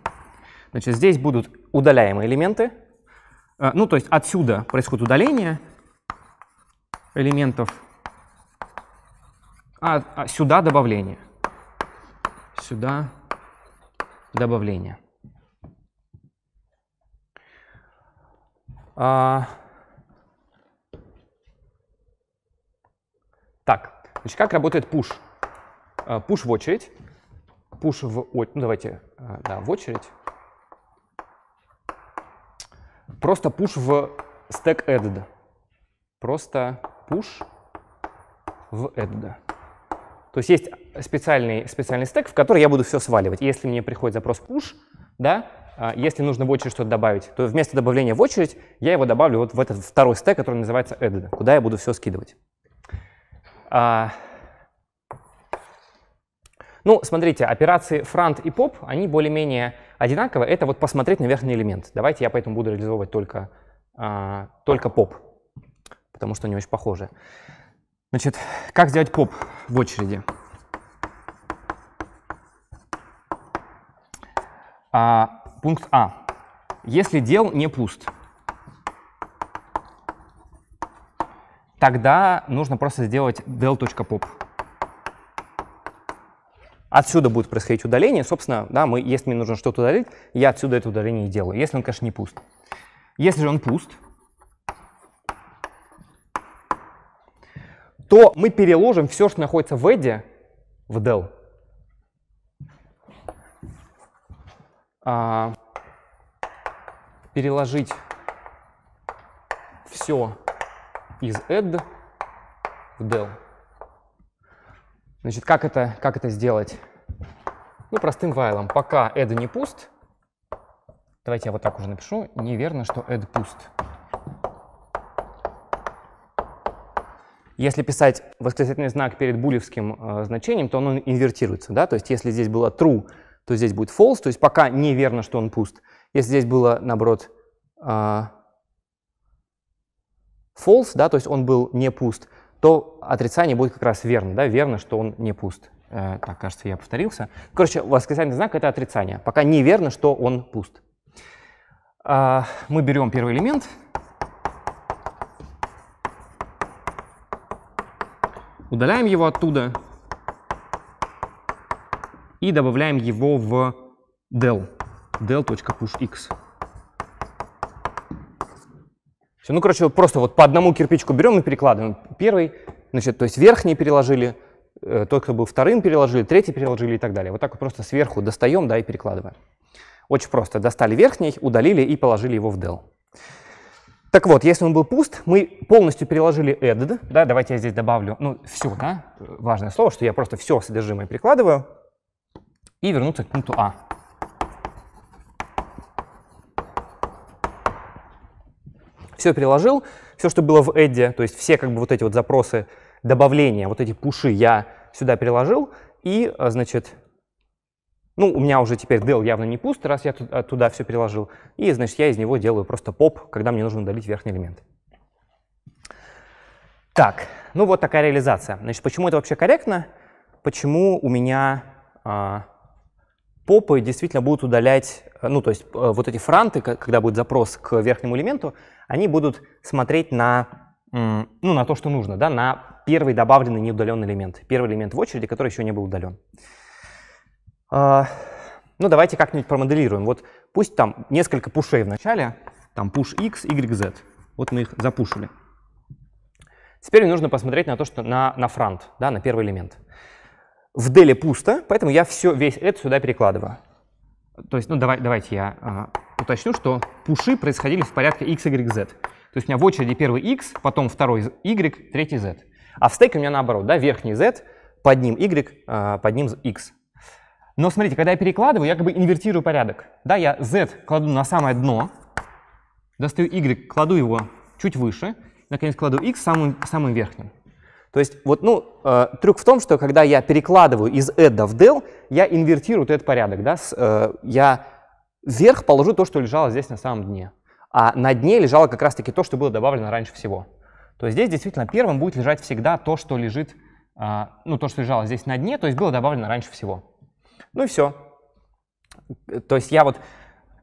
Значит, здесь будут удаляемые элементы. Э, ну, то есть отсюда происходит удаление элементов, а, а сюда добавление. Сюда добавления. А... Так, значит, как работает push? Push а, в очередь. Push в очередь. Ну, давайте, а, да, в очередь. Просто push в stack added. Просто push в added. То есть есть специальный, специальный стек, в который я буду все сваливать. Если мне приходит запрос push, да, а, если нужно в очередь что-то добавить, то вместо добавления в очередь я его добавлю вот в этот второй стек, который называется added, куда я буду все скидывать. А, ну, смотрите, операции front и pop, они более-менее одинаковы. Это вот посмотреть на верхний элемент. Давайте я поэтому буду реализовывать только, а, только pop, потому что они очень похожи. Значит, как сделать поп в очереди? А, пункт А. Если дел не пуст, тогда нужно просто сделать del.pop. Отсюда будет происходить удаление. Собственно, да, мы, если мне нужно что-то удалить, я отсюда это удаление и делаю, если он, конечно, не пуст. Если же он пуст, то мы переложим все, что находится в эде, в del. А, переложить все из add в del. Значит, как это, как это сделать? Ну, простым вайлом. Пока add не пуст, давайте я вот так уже напишу, неверно, что Эд пуст. Если писать восклицательный знак перед булевским э, значением, то он инвертируется. Да? То есть если здесь было true, то здесь будет false, то есть пока неверно, что он пуст. Если здесь было, наоборот, э, false, да, то есть он был не пуст, то отрицание будет как раз верно, да, верно, что он не пуст. Э, так, кажется, я повторился. Короче, восклицательный знак — это отрицание, пока неверно, что он пуст. Э, мы берем первый элемент, Удаляем его оттуда и добавляем его в del, del.pushx. Все, ну, короче, просто вот по одному кирпичку берем и перекладываем. Первый, значит, то есть верхний переложили, э, тот, кто был вторым, переложили, третий переложили и так далее. Вот так вот просто сверху достаем, да, и перекладываем. Очень просто. Достали верхний, удалили и положили его в del. Так вот, если он был пуст, мы полностью переложили added, да, давайте я здесь добавлю, ну, все, да, важное слово, что я просто все содержимое прикладываю и вернуться к пункту А. Все переложил, все, что было в эдде, то есть все как бы вот эти вот запросы добавления, вот эти пуши я сюда переложил, и, э, значит, ну, у меня уже теперь Dell явно не пуст, раз я туда все переложил. И, значит, я из него делаю просто поп, когда мне нужно удалить верхний элемент. Так, ну вот такая реализация. Значит, почему это вообще корректно? Почему у меня а, попы действительно будут удалять, э, ну, то есть а, вот эти франты, когда будет запрос к верхнему элементу, они будут смотреть на, ну, на то, что нужно, да, на первый добавленный неудаленный элемент, первый элемент в очереди, который еще не был удален. А, ну, давайте как-нибудь промоделируем. Вот пусть там несколько пушей в начале, там push x, y, z. Вот мы их запушили. Теперь мне нужно посмотреть на то, что на, на фронт, да, на первый элемент. В деле пусто, поэтому я все, весь это сюда перекладываю. То есть, ну, давай, давайте я а, уточню, что пуши происходили в порядке x, y, z. То есть у меня в очереди первый x, потом второй y, третий z. А в стейке у меня наоборот, да, верхний z, под ним y, а, под ним x. Но смотрите, когда я перекладываю, я как бы инвертирую порядок. Да, я z кладу на самое дно, достаю y, кладу его чуть выше, наконец кладу x самым, самым верхним. То есть вот, ну, э, трюк в том, что когда я перекладываю из эда в ДЕЛ, я инвертирую вот этот порядок. Да, с, э, я вверх положу то, что лежало здесь на самом дне. А на дне лежало как раз-таки то, что было добавлено раньше всего. То есть здесь действительно первым будет лежать всегда то, что лежит, э, ну, то, что лежало здесь на дне, то есть было добавлено раньше всего. Ну и все. То есть я вот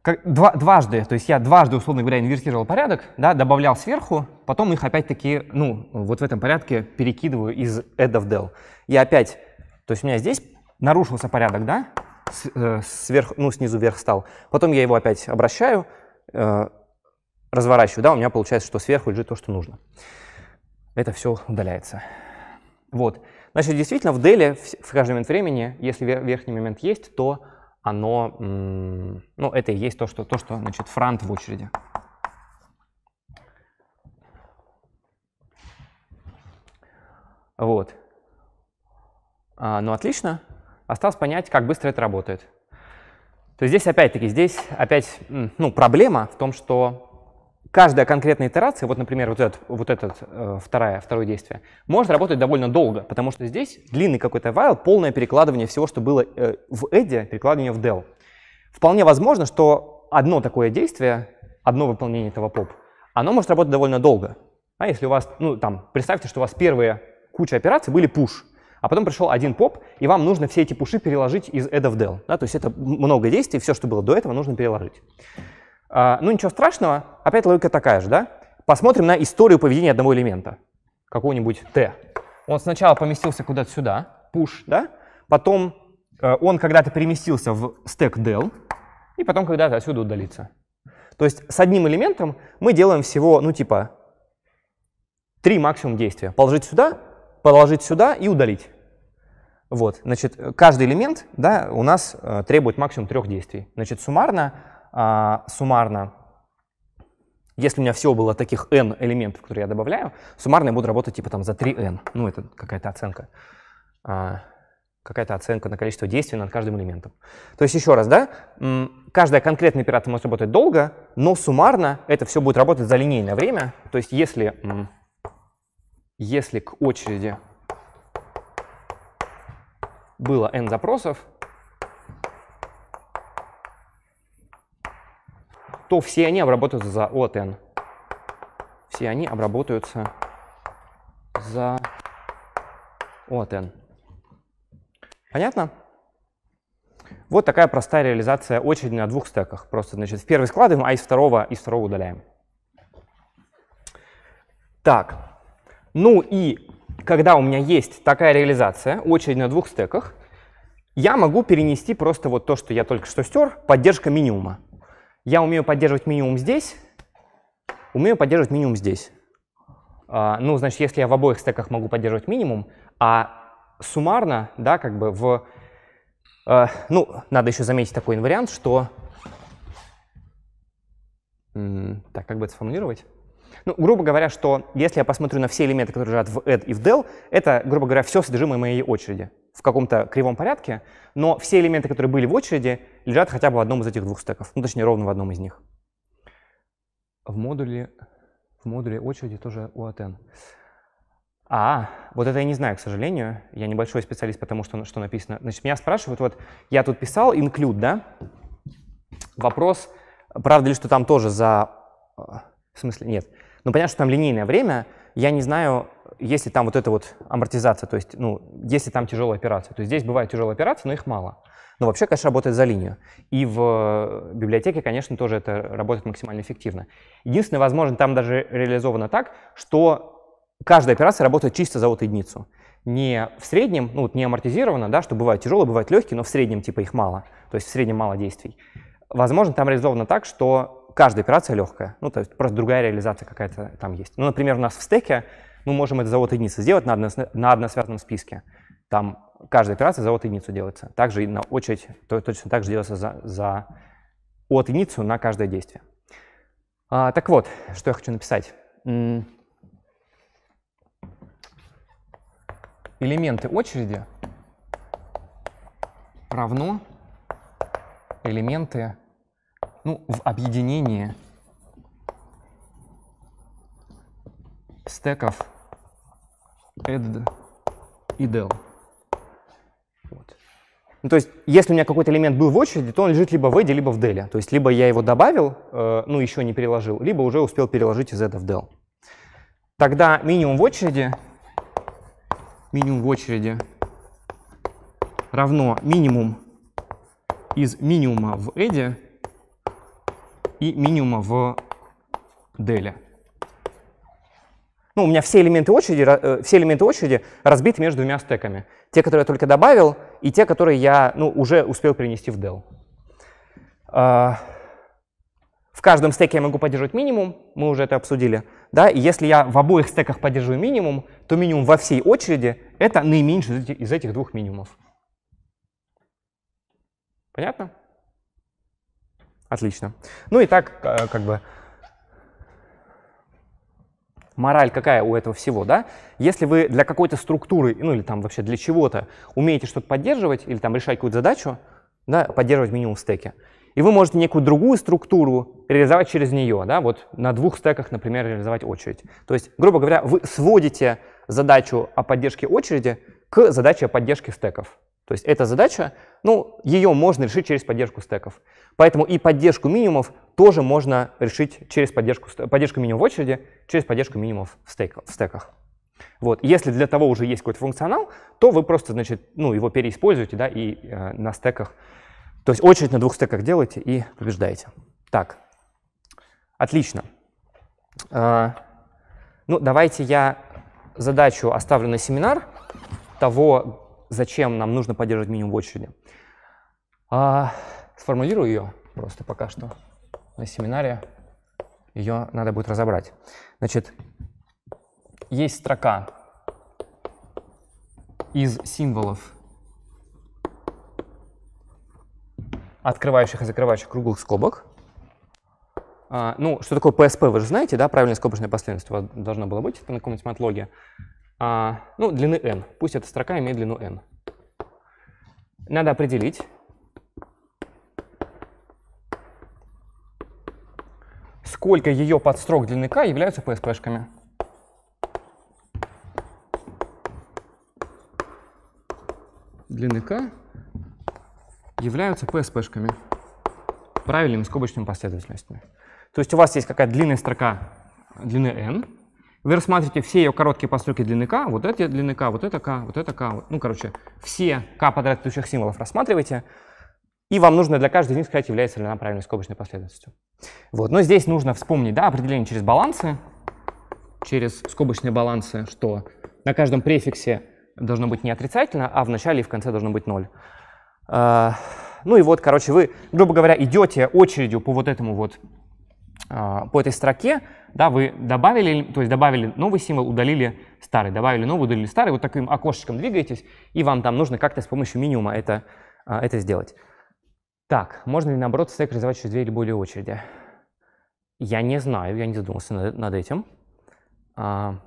как, два, дважды, то есть я дважды, условно говоря, инвертировал порядок, да, добавлял сверху, потом их опять-таки, ну, вот в этом порядке перекидываю из add в del. И опять, то есть у меня здесь нарушился порядок, да, с, э, сверх, ну, снизу вверх стал. Потом я его опять обращаю, э, разворачиваю, да, у меня получается, что сверху лежит то, что нужно. Это все удаляется. Вот. Значит, действительно, в Dell в каждый момент времени, если верхний момент есть, то оно, ну, это и есть то, что, то, что значит, фронт в очереди. Вот. А, ну, отлично. Осталось понять, как быстро это работает. То есть здесь опять-таки, здесь опять, ну, проблема в том, что каждая конкретная итерация, вот, например, вот этот, вот этот э, второе второе действие, может работать довольно долго, потому что здесь длинный какой-то while, полное перекладывание всего, что было э, в эде, перекладывание в del. Вполне возможно, что одно такое действие, одно выполнение этого поп, оно может работать довольно долго. А если у вас, ну там, представьте, что у вас первые куча операций были push, а потом пришел один поп, и вам нужно все эти пуши переложить из эда в del. Да? То есть это много действий, все, что было до этого, нужно переложить. А, ну ничего страшного, опять логика такая же, да? Посмотрим на историю поведения одного элемента, какого-нибудь t. Он сначала поместился куда-то сюда, push, да? Потом э, он когда-то переместился в stack del, и потом когда-то отсюда удалится. То есть с одним элементом мы делаем всего, ну типа, три максимум действия. Положить сюда, положить сюда и удалить. Вот, значит, каждый элемент да, у нас э, требует максимум трех действий. Значит, суммарно а, суммарно, если у меня всего было таких n элементов, которые я добавляю, суммарно я буду работать типа там за 3n. Ну, это какая-то оценка. А, какая-то оценка на количество действий над каждым элементом. То есть еще раз, да, каждая конкретная операция может работать долго, но суммарно это все будет работать за линейное время. То есть если, если к очереди было n запросов, то все они обработаются за O от N. Все они обработаются за O от N. Понятно? Вот такая простая реализация очереди на двух стеках. Просто, значит, в первый складываем, а из второго, из второго удаляем. Так, ну и когда у меня есть такая реализация, очередь на двух стеках, я могу перенести просто вот то, что я только что стер, поддержка минимума. Я умею поддерживать минимум здесь, умею поддерживать минимум здесь. А, ну, значит, если я в обоих стеках могу поддерживать минимум, а суммарно, да, как бы в... Э, ну, надо еще заметить такой вариант, что... Так, как бы это сформулировать? Ну, грубо говоря, что если я посмотрю на все элементы, которые лежат в add и в del, это, грубо говоря, все содержимое моей очереди в каком-то кривом порядке, но все элементы, которые были в очереди, лежат хотя бы в одном из этих двух стеков, ну, точнее, ровно в одном из них. В модуле, в модуле очереди тоже у UATN. А, вот это я не знаю, к сожалению. Я небольшой специалист потому что, что написано. Значит, меня спрашивают, вот я тут писал include, да? Вопрос, правда ли, что там тоже за в смысле, нет. Ну, понятно, что там линейное время. Я не знаю, если там вот эта вот амортизация, то есть, ну, если там тяжелая операция. То есть здесь бывают тяжелые операции, но их мало. Но вообще, конечно, работает за линию. И в библиотеке, конечно, тоже это работает максимально эффективно. Единственное, возможно, там даже реализовано так, что каждая операция работает чисто за вот единицу. Не в среднем, ну вот не амортизировано, да, что бывает тяжелые, бывает легкие, но в среднем типа их мало. То есть в среднем мало действий. Возможно, там реализовано так, что каждая операция легкая, ну, то есть просто другая реализация какая-то там есть. Ну, например, у нас в стеке мы можем это завод единицы сделать на, одно, на односвязанном списке. Там каждая операция за единицу делается. Также и на очередь то, точно так же делается за, за от единицу на каждое действие. А, так вот, что я хочу написать. Элементы очереди равно элементы ну, в объединении стеков add и del. Вот. Ну, то есть, если у меня какой-то элемент был в очереди, то он лежит либо в add, либо в del. То есть, либо я его добавил, э, ну, еще не переложил, либо уже успел переложить из add в del. Тогда минимум в очереди, минимум в очереди равно минимум из минимума в add и минимума в деле. Ну, у меня все элементы очереди, э, все элементы очереди разбиты между двумя стеками. Те, которые я только добавил, и те, которые я ну, уже успел перенести в del. А, в каждом стеке я могу поддерживать минимум, мы уже это обсудили. Да? И если я в обоих стеках поддерживаю минимум, то минимум во всей очереди — это наименьший из этих двух минимумов. Понятно? Отлично. Ну и так, э, как бы, мораль какая у этого всего, да? Если вы для какой-то структуры, ну или там вообще для чего-то умеете что-то поддерживать или там решать какую-то задачу, да, поддерживать минимум стеки, и вы можете некую другую структуру реализовать через нее, да, вот на двух стеках, например, реализовать очередь. То есть, грубо говоря, вы сводите задачу о поддержке очереди к задаче о поддержке стеков. То есть эта задача, ну, ее можно решить через поддержку стеков. Поэтому и поддержку минимумов тоже можно решить через поддержку, поддержку минимум в очереди, через поддержку минимумов в, стек, в стеках. Вот. Если для того уже есть какой-то функционал, то вы просто значит, ну, его переиспользуете да, и э, на стеках. То есть очередь на двух стеках делаете и побеждаете. Так, отлично. Э, ну, давайте я задачу оставлю на семинар того, зачем нам нужно поддерживать минимум в очереди. А, сформулирую ее просто пока что на семинаре. Ее надо будет разобрать. Значит, есть строка из символов, открывающих и закрывающих круглых скобок. А, ну, что такое PSP, вы же знаете, да, правильная скобочная последовательность у вас должно было быть, это на каком-нибудь матлоге. А, ну, длины n. Пусть эта строка имеет длину n. Надо определить, сколько ее подстрок длины k являются PSP-шками. Длины k являются PSP-шками правильными скобочными последовательностями. То есть у вас есть какая-то длинная строка длины n, вы рассматриваете все ее короткие постройки длины k, вот эти длины k, вот это k, вот это k. ну, короче, все k подряд предыдущих символов рассматриваете, и вам нужно для каждой из них сказать, является ли она правильной скобочной последовательностью. Вот. Но здесь нужно вспомнить да, определение через балансы, через скобочные балансы, что на каждом префиксе должно быть не отрицательно, а в начале и в конце должно быть 0. А, ну и вот, короче, вы, грубо говоря, идете очередью по вот этому вот, а, по этой строке, да, вы добавили, то есть добавили новый символ, удалили старый, добавили новый, удалили старый, вот таким окошечком двигаетесь, и вам там нужно как-то с помощью минимума это, а, это сделать. Так, можно ли наоборот стек реализовать через две или более очереди? Я не знаю, я не задумался над, над этим. А,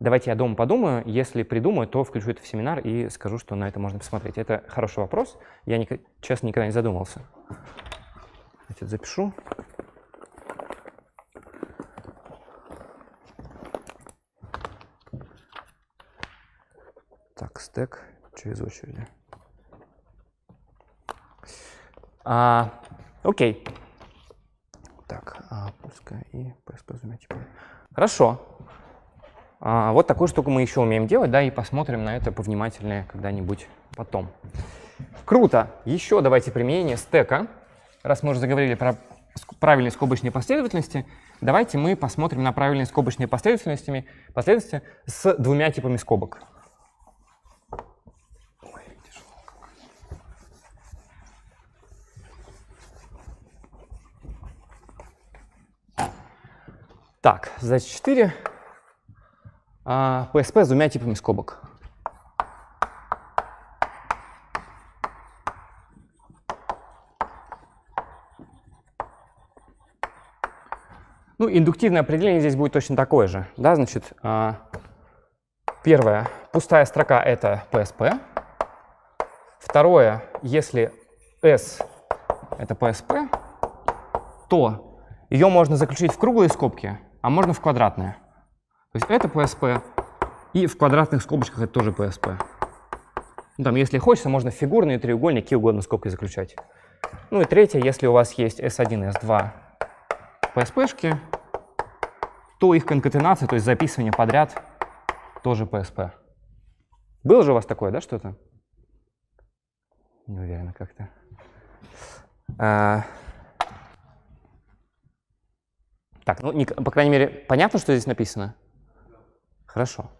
давайте я дома подумаю. Если придумаю, то включу это в семинар и скажу, что на это можно посмотреть. Это хороший вопрос. Я, не, честно, никогда не задумывался. Я запишу. Так, стек через очереди. А, окей. Так, а, пускай и PSP Хорошо. А, вот такую штуку мы еще умеем делать, да, и посмотрим на это повнимательнее когда-нибудь потом. Круто. Еще давайте применение стека. Раз мы уже заговорили про правильные скобочные последовательности, давайте мы посмотрим на правильные скобочные последовательности, последовательности с двумя типами скобок. Так, задача 4. А, PSP с двумя типами скобок. Ну, индуктивное определение здесь будет точно такое же. Да, значит, а, первое, пустая строка — это PSP. Второе, если S — это PSP, то ее можно заключить в круглые скобки — а можно в квадратное. То есть это PSP, и в квадратных скобочках это тоже PSP. Ну, там, если хочется, можно фигурные, треугольники, угодно скобки заключать. Ну и третье, если у вас есть S1, и S2 PSP-шки, то их конкатенация, то есть записывание подряд, тоже PSP. Было же у вас такое, да, что-то? Не уверена как-то. А, так, ну, не, по крайней мере, понятно, что здесь написано? Хорошо.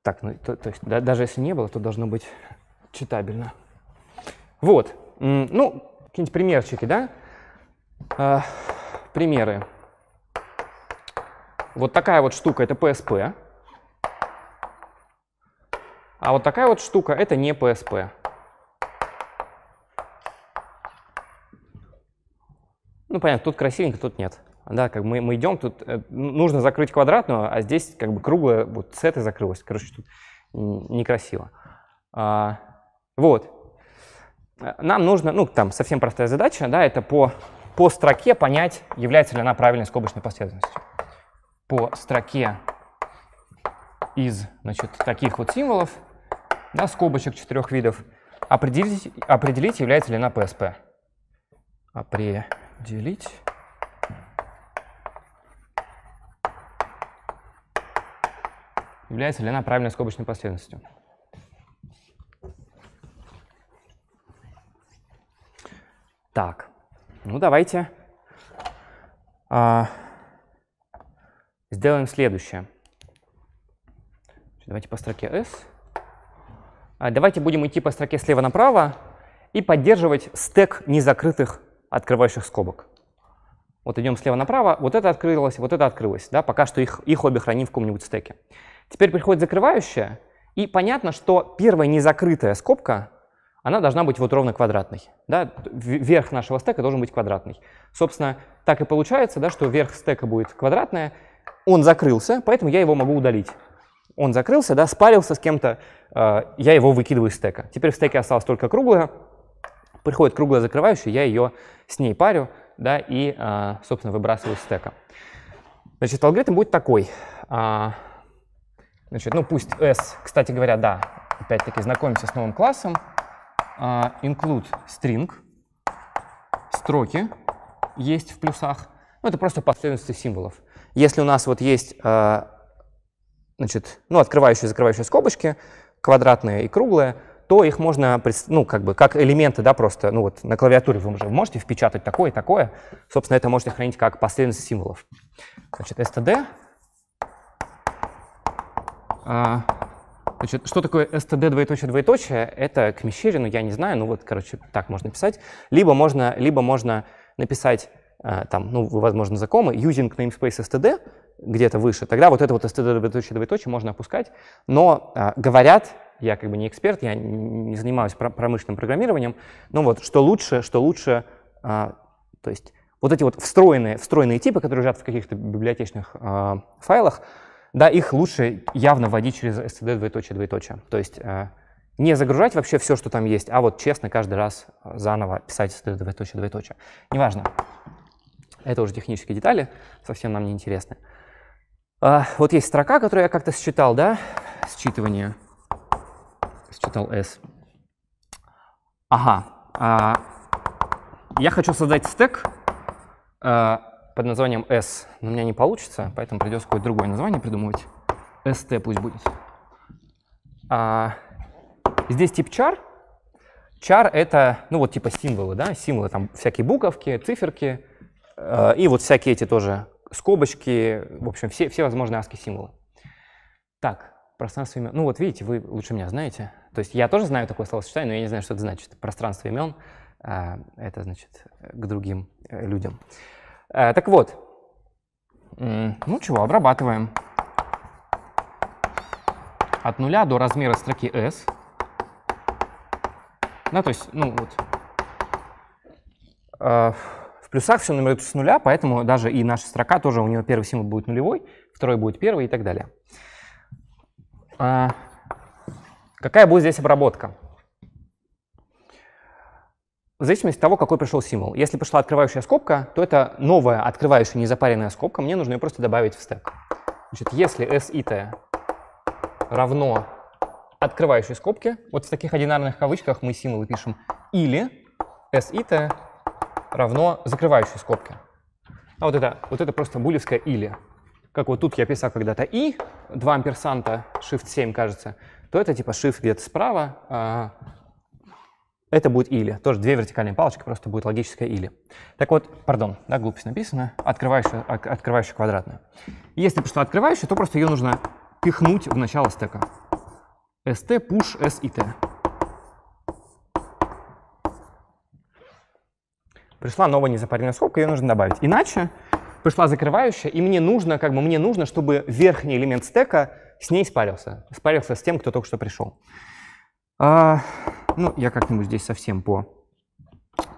Так, ну, то, то есть да, даже если не было, то должно быть читабельно. Вот. Ну, какие-нибудь примерчики, да? Э, примеры. Вот такая вот штука — это PSP. А вот такая вот штука — это не PSP. Ну, понятно, тут красивенько, тут нет. Да, как мы, мы идем, тут э, нужно закрыть квадратную, а здесь как бы круглая, вот с этой закрылась. Короче, тут некрасиво. А, вот. Э, нам нужно, ну, там совсем простая задача, да, это по, по строке понять, является ли она правильной скобочной последовательностью. По строке из, значит, таких вот символов, да, скобочек четырех видов, определить, определить является ли она PSP. Определить является ли она правильной скобочной последовательностью. Так, ну давайте а, сделаем следующее. Давайте по строке S. А, давайте будем идти по строке слева направо и поддерживать стек незакрытых открывающих скобок. Вот идем слева направо, вот это открылось, вот это открылось. Да? Пока что их, их обе храним в каком-нибудь стеке. Теперь приходит закрывающая, и понятно, что первая незакрытая скобка, она должна быть вот ровно квадратной. Да? Верх нашего стека должен быть квадратный. Собственно, так и получается, да, что верх стека будет квадратная, он закрылся, поэтому я его могу удалить. Он закрылся, да, спарился с кем-то, э, я его выкидываю из стека. Теперь в стеке осталось только круглая, приходит круглая закрывающая, я ее с ней парю, да, и, э, собственно, выбрасываю из стека. Значит, алгоритм будет такой. А, Значит, ну пусть s, кстати говоря, да, опять-таки знакомимся с новым классом. Uh, include string, строки есть в плюсах. Ну, это просто последовательности символов. Если у нас вот есть, uh, значит, ну, открывающие и закрывающие скобочки, квадратные и круглые, то их можно, ну, как бы, как элементы, да, просто, ну, вот на клавиатуре вы уже можете впечатать такое и такое. Собственно, это можете хранить как последовательность символов. Значит, std а, значит, что такое std двоеточие двоеточие? Это к мещере, мещерину, я не знаю, ну вот, короче, так можно писать. Либо можно, либо можно написать э, там, ну, вы, возможно, знакомы, using namespace std, где-то выше, тогда вот это вот std двоеточие двоеточие можно опускать, но э, говорят, я как бы не эксперт, я не занимаюсь промышленным программированием, но вот что лучше, что лучше, э, то есть вот эти вот встроенные, встроенные типы, которые лежат в каких-то библиотечных файлах, да, их лучше явно вводить через std двоеточие двоеточие. То есть э, не загружать вообще все, что там есть, а вот честно каждый раз э, заново писать std двоеточие двоеточие. Неважно. Это уже технические детали, совсем нам не интересны. Э, вот есть строка, которую я как-то считал, да, считывание. Считал S. Ага. Э, я хочу создать стек, э, под названием S, но у меня не получится, поэтому придется какое-то другое название придумывать. ST пусть будет. А, здесь тип char. Char — это, ну вот типа символы, да, символы, там всякие буковки, циферки, э, и вот всякие эти тоже скобочки, в общем, все, все возможные ASCII символы. Так, пространство имен. Ну вот видите, вы лучше меня знаете. То есть я тоже знаю такое словосочетание, но я не знаю, что это значит. Пространство имен э, — это значит э, к другим э, людям. Э, так вот, ну чего, обрабатываем. От нуля до размера строки S. Да, ну, то есть, ну вот. Э, в плюсах все нумеруется с нуля, поэтому даже и наша строка тоже у нее первый символ будет нулевой, второй будет первый и так далее. А, какая будет здесь обработка? в зависимости от того, какой пришел символ. Если пришла открывающая скобка, то это новая открывающая незапаренная скобка, мне нужно ее просто добавить в стек. Значит, если S и T равно открывающей скобке, вот в таких одинарных кавычках мы символы пишем, или S и T равно закрывающей скобке. А вот это, вот это просто булевское «или». Как вот тут я писал когда-то «и», 2 амперсанта, shift 7, кажется, то это типа shift где-то справа, а это будет или. Тоже две вертикальные палочки, просто будет логическое или. Так вот, пардон, да, глупость написана. Открывающая, открывающая квадратная. Если пришла открывающая, то просто ее нужно пихнуть в начало стека. st push s и t. Пришла новая незапаренная скобка, ее нужно добавить. Иначе пришла закрывающая, и мне нужно, как бы мне нужно, чтобы верхний элемент стека с ней спарился. Спарился с тем, кто только что пришел. А, ну, я как-нибудь здесь совсем по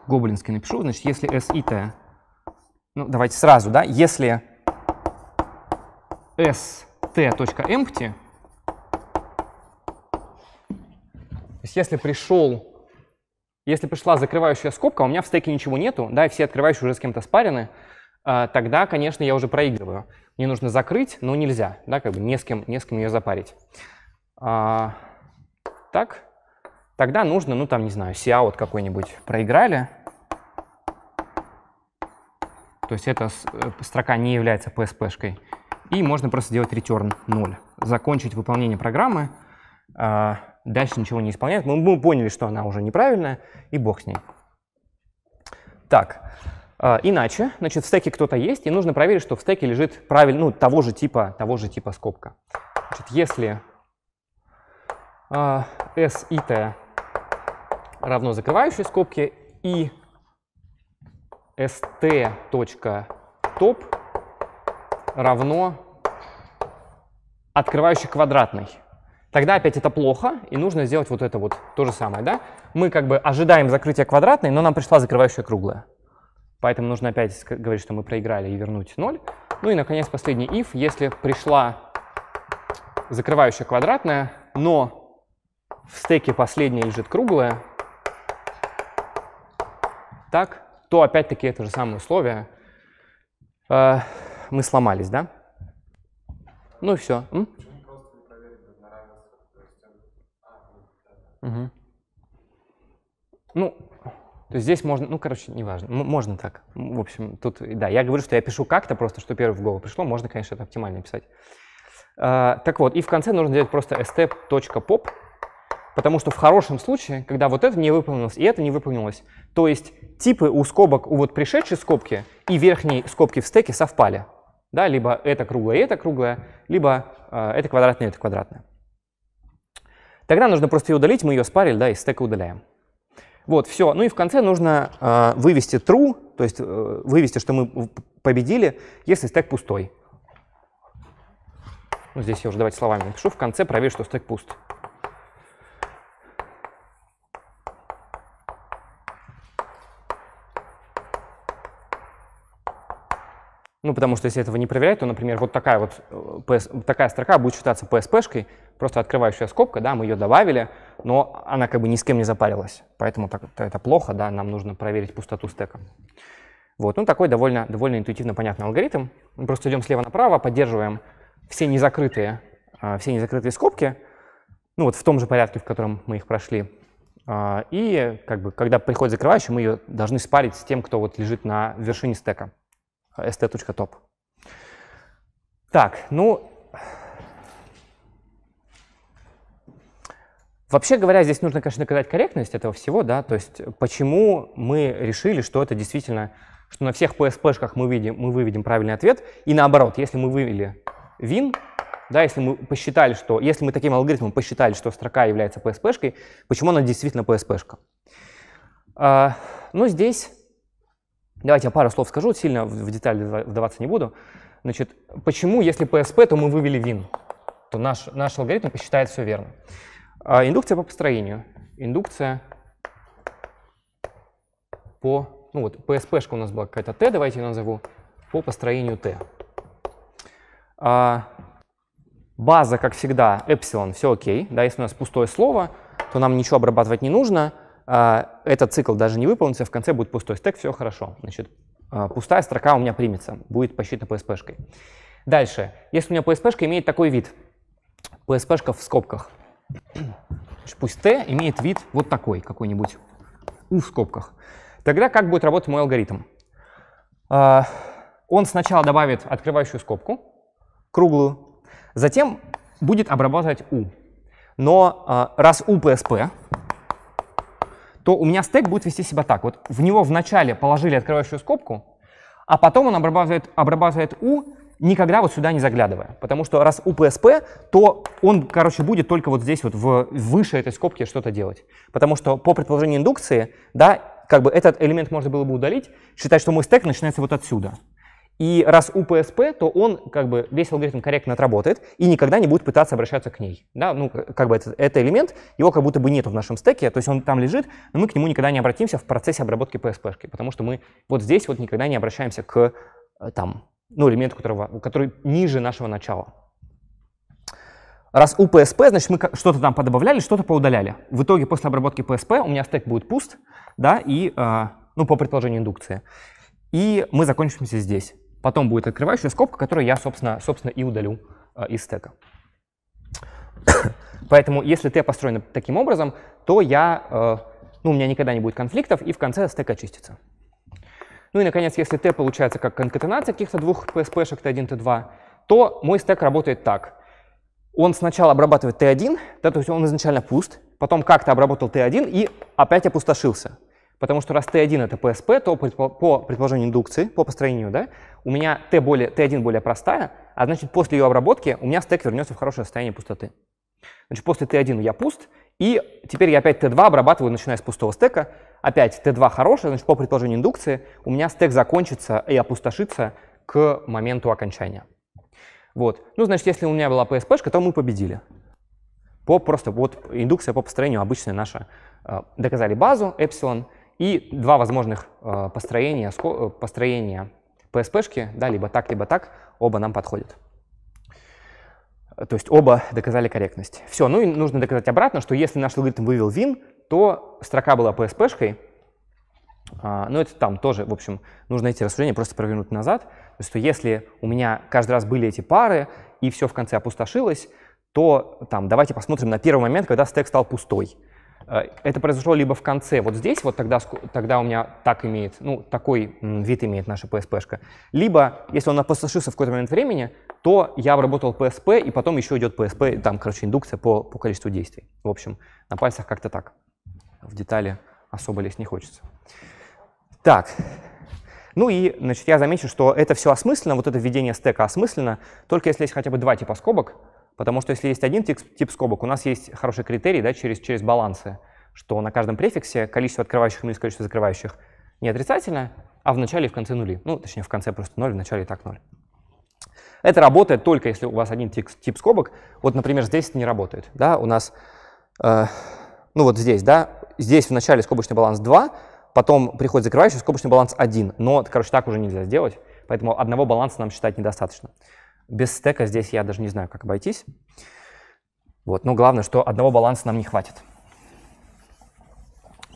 гоблински напишу. Значит, если s и t, ну, давайте сразу, да, если s T empty, то есть если пришел, если пришла закрывающая скобка, у меня в стеке ничего нету, да, и все открывающие уже с кем-то спарены, а, тогда, конечно, я уже проигрываю. Мне нужно закрыть, но нельзя, да, как бы не с кем, не с кем ее запарить. А, так. Тогда нужно, ну там, не знаю, вот какой-нибудь проиграли. То есть эта э, строка не является PSP-шкой. И можно просто сделать return 0. Закончить выполнение программы. А, дальше ничего не исполняет. Мы поняли, что она уже неправильная, и бог с ней. Так, а, иначе, значит, в стеке кто-то есть, и нужно проверить, что в стеке лежит правильно, ну, того же типа, того же типа скобка. Значит, если а, s и sit равно закрывающей скобки и st.top равно открывающей квадратной. Тогда опять это плохо, и нужно сделать вот это вот то же самое. Да? Мы как бы ожидаем закрытия квадратной, но нам пришла закрывающая круглая. Поэтому нужно опять говорить, что мы проиграли и вернуть 0. Ну и, наконец, последний if. Если пришла закрывающая квадратная, но в стеке последняя лежит круглая, так, то опять-таки это же самое условие. Э, мы сломались, да? Ну и все. М? Угу. Ну, то есть здесь можно, ну, короче, неважно, можно так. В общем, тут, да, я говорю, что я пишу как-то, просто что первое в голову пришло, можно, конечно, это оптимально писать. Э, так вот, и в конце нужно делать просто step.pop, Потому что в хорошем случае, когда вот это не выполнилось и это не выполнилось, то есть типы у скобок, у вот пришедшей скобки и верхней скобки в стеке совпали. Да, либо это круглое и это круглое, либо э, это квадратное и это квадратное. Тогда нужно просто ее удалить, мы ее спарили, да, и стека удаляем. Вот, все. Ну и в конце нужно э, вывести true, то есть э, вывести, что мы победили, если стек пустой. Ну, здесь я уже давайте словами напишу. В конце проверь, что стек пуст. Ну, потому что если этого не проверять, то, например, вот такая вот PS, э, такая строка будет считаться PSP-шкой, просто открывающая скобка, да, мы ее добавили, но она как бы ни с кем не запарилась. Поэтому так, это плохо, да, нам нужно проверить пустоту стека. Вот, ну такой довольно, довольно интуитивно понятный алгоритм. Мы просто идем слева направо, поддерживаем все незакрытые, э, все незакрытые скобки, ну вот в том же порядке, в котором мы их прошли. А, и как бы, когда приходит закрывающий, мы ее должны спарить с тем, кто вот лежит на вершине стека st.top. Так, ну, Вообще говоря, здесь нужно, конечно, доказать корректность этого всего, да, то есть почему мы решили, что это действительно, что на всех PSP-шках мы, видим, мы выведем правильный ответ, и наоборот, если мы вывели win, да, если мы посчитали, что, если мы таким алгоритмом посчитали, что строка является PSP-шкой, почему она действительно PSP-шка? А, ну, здесь Давайте я пару слов скажу, сильно в детали вдаваться не буду. Значит, почему, если PSP, то мы вывели вин, то наш, наш алгоритм посчитает все верно. А, индукция по построению. Индукция по... Ну вот, PSP-шка у нас была какая-то T, давайте я назову, по построению T. А, база, как всегда, эпсилон, все окей. Да, если у нас пустое слово, то нам ничего обрабатывать не нужно. А, этот цикл даже не выполнится, в конце будет пустой стек, все хорошо. Значит, а, пустая строка у меня примется, будет посчитана PSP-шкой. Дальше, если у меня PSP-шка имеет такой вид, PSP-шка в скобках, пусть T имеет вид вот такой, какой-нибудь У в скобках, тогда как будет работать мой алгоритм? А, он сначала добавит открывающую скобку, круглую, затем будет обрабатывать U. Но раз U PSP, то у меня стек будет вести себя так. Вот в него вначале положили открывающую скобку, а потом он обрабатывает, обрабатывает U, никогда вот сюда не заглядывая. Потому что раз u PSP, то он, короче, будет только вот здесь вот в, выше этой скобки что-то делать. Потому что по предположению индукции, да, как бы этот элемент можно было бы удалить, считать, что мой стек начинается вот отсюда. И раз УПСП, то он как бы весь алгоритм корректно отработает и никогда не будет пытаться обращаться к ней. Да, ну, как бы это, это элемент, его как будто бы нет в нашем стеке, то есть он там лежит, но мы к нему никогда не обратимся в процессе обработки PSP-шки, потому что мы вот здесь вот никогда не обращаемся к э, там, ну, элементу, которого, который ниже нашего начала. Раз УПСП, значит, мы что-то там подобавляли, что-то поудаляли. В итоге после обработки ПСП у меня стек будет пуст, да, и, э, ну, по предположению индукции. И мы закончимся здесь. Потом будет открывающая скобка, которую я, собственно, собственно и удалю э, из стека. Поэтому если Т построено таким образом, то я, э, ну, у меня никогда не будет конфликтов, и в конце стек очистится. Ну и, наконец, если Т получается как конкатенация каких-то двух PSP-шек Т1, Т2, то мой стек работает так. Он сначала обрабатывает Т1, да, то есть он изначально пуст, потом как-то обработал Т1 и опять опустошился. Потому что раз Т1 это PSP, то по предположению индукции, по построению, да, у меня Т более, Т1 более простая, а значит после ее обработки у меня стек вернется в хорошее состояние пустоты. Значит, после Т1 я пуст, и теперь я опять Т2 обрабатываю, начиная с пустого стека. Опять Т2 хорошая, значит, по предположению индукции у меня стек закончится и опустошится к моменту окончания. Вот. Ну, значит, если у меня была PSP, то мы победили. По, просто вот индукция по построению обычная наша. Э, доказали базу, эпсилон, и два возможных э, построения, э, построения PSP-шки, да, либо так, либо так, оба нам подходят. То есть оба доказали корректность. Все, ну и нужно доказать обратно, что если наш алгоритм вывел win, то строка была PSP-шкой, но а, ну, это там тоже, в общем, нужно эти рассуждения просто провернуть назад. То есть, что если у меня каждый раз были эти пары, и все в конце опустошилось, то там давайте посмотрим на первый момент, когда стек стал пустой. А, это произошло либо в конце, вот здесь, вот тогда, тогда у меня так имеет, ну, такой вид имеет наша PSP-шка. Либо, если он опустошился в какой-то момент времени, то я обработал PSP, и потом еще идет PSP, там, короче, индукция по, по количеству действий. В общем, на пальцах как-то так. В детали особо лезть не хочется. Так, ну и, значит, я замечу, что это все осмысленно, вот это введение стека осмысленно, только если есть хотя бы два типа скобок, Потому что если есть один тип, скобок, у нас есть хороший критерий да, через, через балансы, что на каждом префиксе количество открывающих минус количество закрывающих не отрицательно, а в начале и в конце нули. Ну, точнее, в конце просто ноль, в начале и так ноль. Это работает только если у вас один тип, тип скобок. Вот, например, здесь это не работает. Да? У нас, э, ну вот здесь, да, здесь в начале скобочный баланс 2, потом приходит закрывающий, скобочный баланс 1. Но, короче, так уже нельзя сделать, поэтому одного баланса нам считать недостаточно. Без стека здесь я даже не знаю, как обойтись. Вот. Но главное, что одного баланса нам не хватит.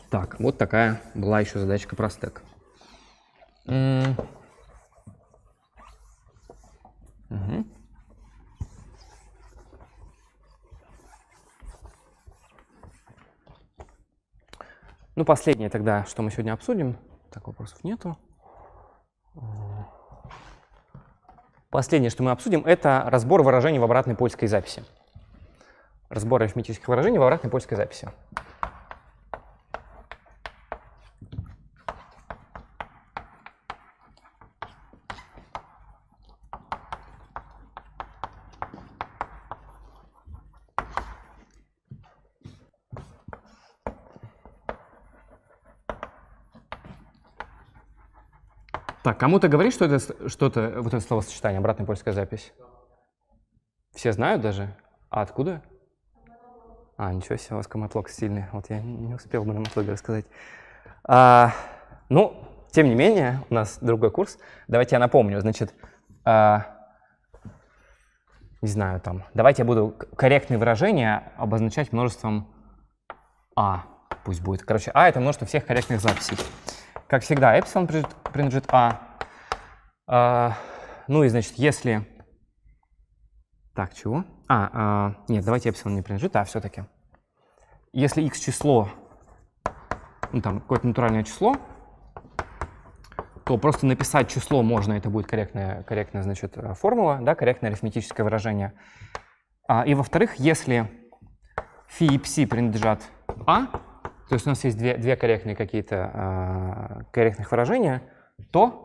Так, вот такая была еще задачка про стек. угу. Ну, последнее тогда, что мы сегодня обсудим. Так, вопросов нету. Последнее, что мы обсудим, это разбор выражений в обратной польской записи. Разбор арифметических выражений в обратной польской записи. Так, кому-то говорит, что это что-то, вот это словосочетание, обратная польская запись? Все знают даже? А откуда? А, ничего себе, у вас коматлог сильный. Вот я не успел бы на матлоге рассказать. А, ну, тем не менее, у нас другой курс. Давайте я напомню. Значит, а, не знаю, там, давайте я буду корректные выражения обозначать множеством А. Пусть будет. Короче, А — это множество всех корректных записей. Как всегда, эпсилон принадлежит, А. А, ну и, значит, если... Так, чего? А, а нет, давайте эпсилон не принадлежит, а все-таки. Если x число, ну там, какое-то натуральное число, то просто написать число можно, это будет корректная, корректная значит, э, формула, да, корректное арифметическое выражение. А, и, во-вторых, если фи и пси принадлежат А, то есть у нас есть две, две корректные какие-то э, корректных выражения. То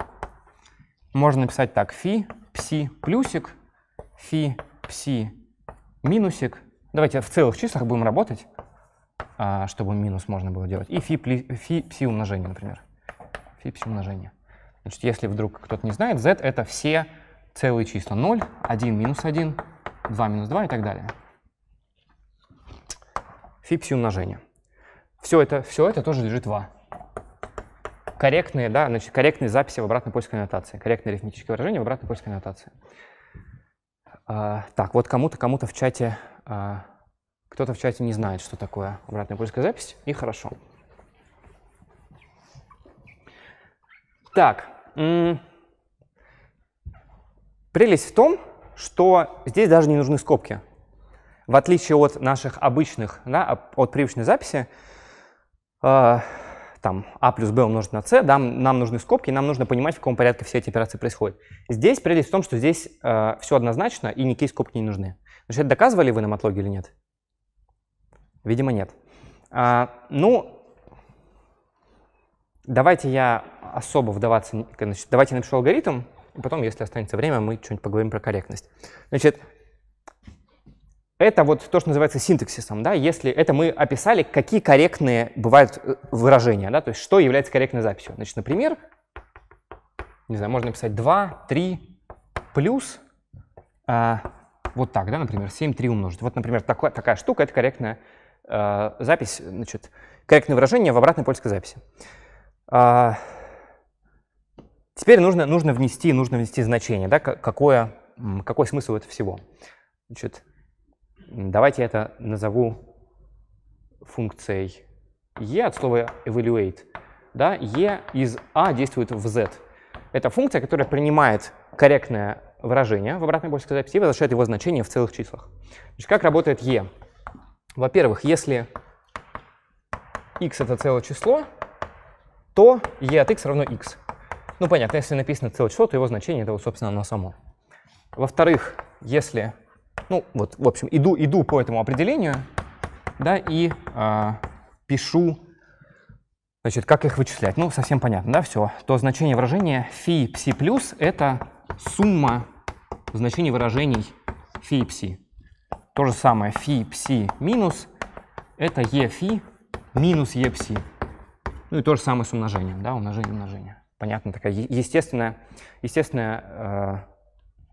можно написать так. Фи, пси, плюсик, фи, пси, минусик. Давайте в целых числах будем работать, э, чтобы минус можно было делать. И фи, пли, фи, пси умножение, например. Фи, пси умножение. Значит, если вдруг кто-то не знает, z — это все целые числа 0, 1, минус 1, 2, минус 2 и так далее. Фи, пси умножение. Все это, все это тоже лежит в А. Корректные, да, значит, корректные записи в обратной польской аннотации, корректные арифметические выражения в обратной польской аннотации. А, так, вот кому-то кому-то в чате, а, кто-то в чате не знает, что такое обратная польская запись, и хорошо. Так, прелесть в том, что здесь даже не нужны скобки. В отличие от наших обычных, да, от привычной записи, а, там, А плюс Б умножить на С, да, нам нужны скобки, и нам нужно понимать, в каком порядке все эти операции происходят. Здесь прелесть в том, что здесь э, а, все однозначно, и никакие скобки не нужны. Значит, доказывали вы на матлоге или нет? Видимо, нет. А, ну, давайте я особо вдаваться, значит, давайте напишу алгоритм, и потом, если останется время, мы что-нибудь поговорим про корректность. Значит, это вот то, что называется синтаксисом, да, если это мы описали, какие корректные бывают э, выражения, да, то есть что является корректной записью. Значит, например, не знаю, можно написать 2, 3, плюс, э, вот так, да, например, 7, 3 умножить. Вот, например, такая, такая штука — это корректная э, запись, значит, корректное выражение в обратной польской записи. Э, теперь нужно, нужно внести, нужно внести значение, да, какое, какой смысл это всего. Значит, Давайте это назову функцией e от слова evaluate. Да, e из a действует в z. Это функция, которая принимает корректное выражение в обратной больше записи и возвращает его значение в целых числах. Значит, как работает e? Во-первых, если x — это целое число, то e от x равно x. Ну, понятно, если написано целое число, то его значение — это вот, собственно, оно само. Во-вторых, если ну, вот, в общем, иду, иду по этому определению, да, и э, пишу, значит, как их вычислять. Ну, совсем понятно, да, все. То значение выражения фи пси плюс — это сумма значений выражений фи пси. То же самое фи пси минус — это е фи минус е пси. Ну и то же самое с умножением, да, умножение, умножение. Понятно, такая естественная, естественная э,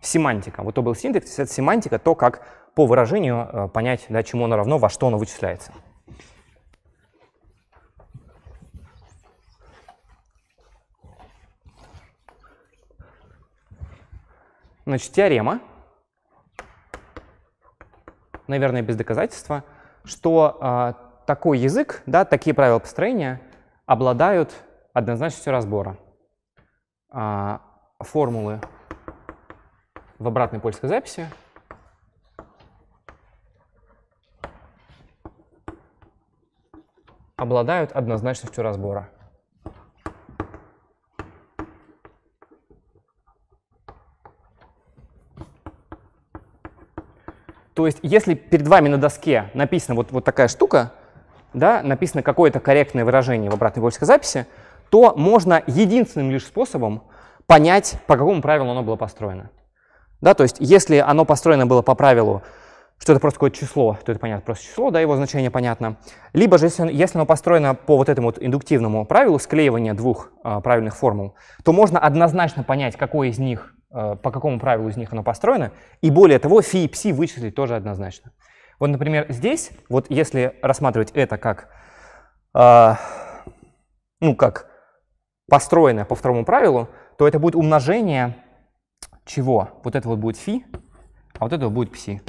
семантика. Вот был синтаксис — это семантика, то, как по выражению э, понять, да, чему оно равно, во что оно вычисляется. Значит, теорема, наверное, без доказательства, что э, такой язык, да, такие правила построения обладают однозначностью разбора. Э, формулы в обратной польской записи. обладают однозначностью разбора. То есть, если перед вами на доске написана вот, вот такая штука, да, написано какое-то корректное выражение в обратной польской записи, то можно единственным лишь способом понять, по какому правилу оно было построено. Да, то есть если оно построено было по правилу, что это просто какое-то число, то это понятно, просто число, да, его значение понятно. Либо же, если, если оно построено по вот этому вот индуктивному правилу склеивания двух э, правильных формул, то можно однозначно понять, какое из них, э, по какому правилу из них оно построено, и более того, фи и пси вычислить тоже однозначно. Вот, например, здесь, вот если рассматривать это как, э, ну, как построенное по второму правилу, то это будет умножение чего вот это вот будет фи, а вот это вот будет пси.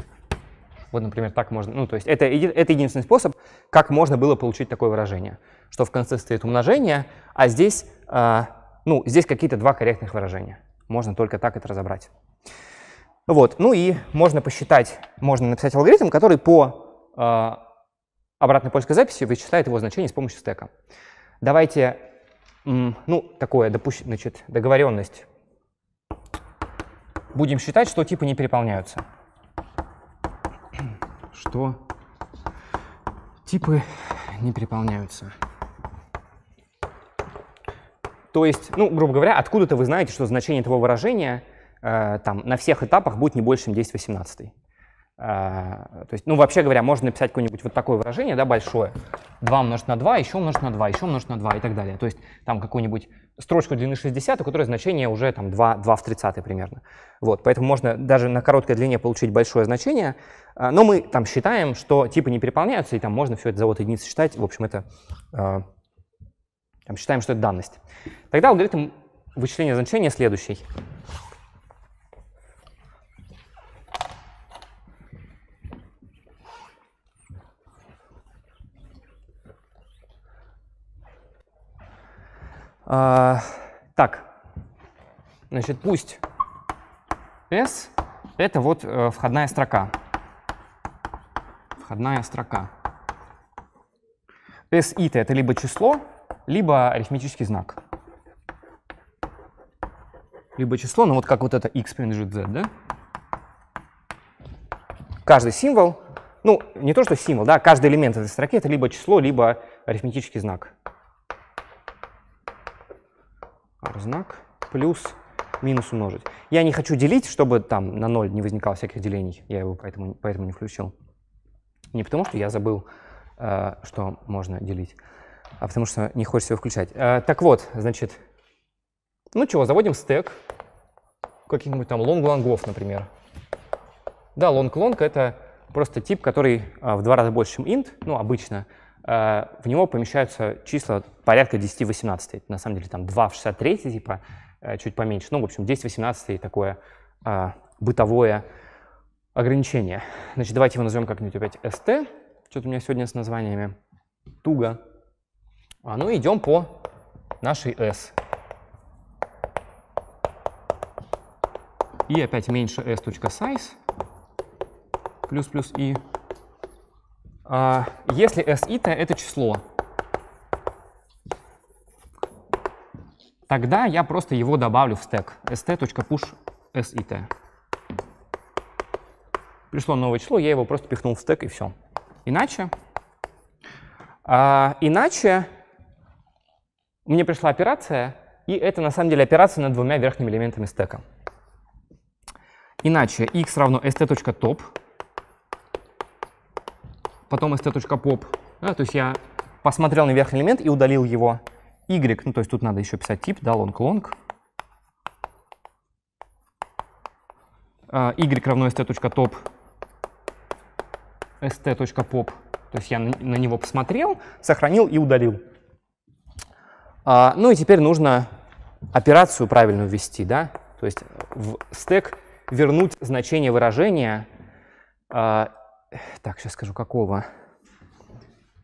Вот, например, так можно. Ну, то есть это, это единственный способ, как можно было получить такое выражение, что в конце стоит умножение, а здесь, э, ну, здесь какие-то два корректных выражения. Можно только так это разобрать. Вот. Ну и можно посчитать, можно написать алгоритм, который по э, обратной польской записи вычисляет его значение с помощью стека. Давайте, ну, такое, допустим, значит, договоренность будем считать, что типы не переполняются. Что типы не переполняются. То есть, ну, грубо говоря, откуда-то вы знаете, что значение этого выражения э, там, на всех этапах будет не больше, чем 10 18. А, то есть, ну, вообще говоря, можно написать какое-нибудь вот такое выражение, да, большое. 2 умножить на 2, еще умножить на 2, еще умножить на 2 и так далее. То есть там какую-нибудь строчку длины 60, у которой значение уже там 2, 2 в 30 примерно. Вот, поэтому можно даже на короткой длине получить большое значение, а, но мы там считаем, что типы не переполняются, и там можно все это за вот единицы считать. В общем, это а, там, считаем, что это данность. Тогда алгоритм вычисления значения следующий. А, так, значит, пусть S — это вот э, входная строка. Входная строка. S и это либо число, либо арифметический знак. Либо число, ну вот как вот это x принадлежит z, да? Каждый символ, ну не то что символ, да, каждый элемент этой строки — это либо число, либо арифметический знак. знак плюс минус умножить. Я не хочу делить, чтобы там на 0 не возникало всяких делений. Я его поэтому, поэтому не включил. Не потому, что я забыл, э, что можно делить, а потому что не хочется его включать. Э, так вот, значит, ну чего, заводим стек каких-нибудь там лонг-лонгов, например. Да, лонг-лонг — это просто тип, который э, в два раза больше, чем int, ну, обычно — Э, в него помещаются числа порядка 10-18. На самом деле там 2 в 63, типа, э, чуть поменьше. Ну, в общем, 10-18 такое э, бытовое ограничение. Значит, давайте его назовем как-нибудь опять ST. Что-то у меня сегодня с названиями туго. А ну, идем по нашей S. И опять меньше s.size плюс плюс и а, если s и t это число, тогда я просто его добавлю в стек st.push s и t. Пришло новое число, я его просто пихнул в стек и все. Иначе, а, иначе мне пришла операция, и это на самом деле операция над двумя верхними элементами стека. Иначе x равно st.top потом st.pop, да, то есть я посмотрел на верхний элемент и удалил его y, ну то есть тут надо еще писать тип, да, long-long, а, y равно st.top, st.pop, то есть я на него посмотрел, сохранил и удалил. А, ну и теперь нужно операцию правильную ввести, да, то есть в стек вернуть значение выражения а, так, сейчас скажу, какого.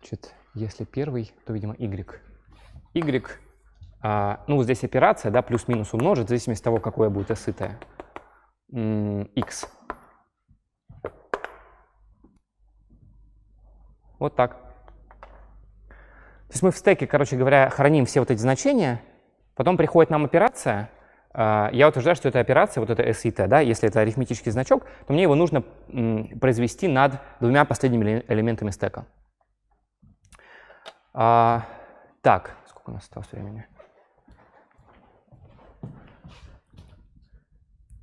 Значит, если первый, то, видимо, y. y, а, ну, здесь операция, да, плюс-минус умножить, в зависимости от того, какое будет осытое. x. Вот так. То есть мы в стеке, короче говоря, храним все вот эти значения, потом приходит нам операция, а, я утверждаю, что эта операция, вот это SIT, да, если это арифметический значок, то мне его нужно произвести над двумя последними элементами стека. А, так, сколько у нас осталось времени?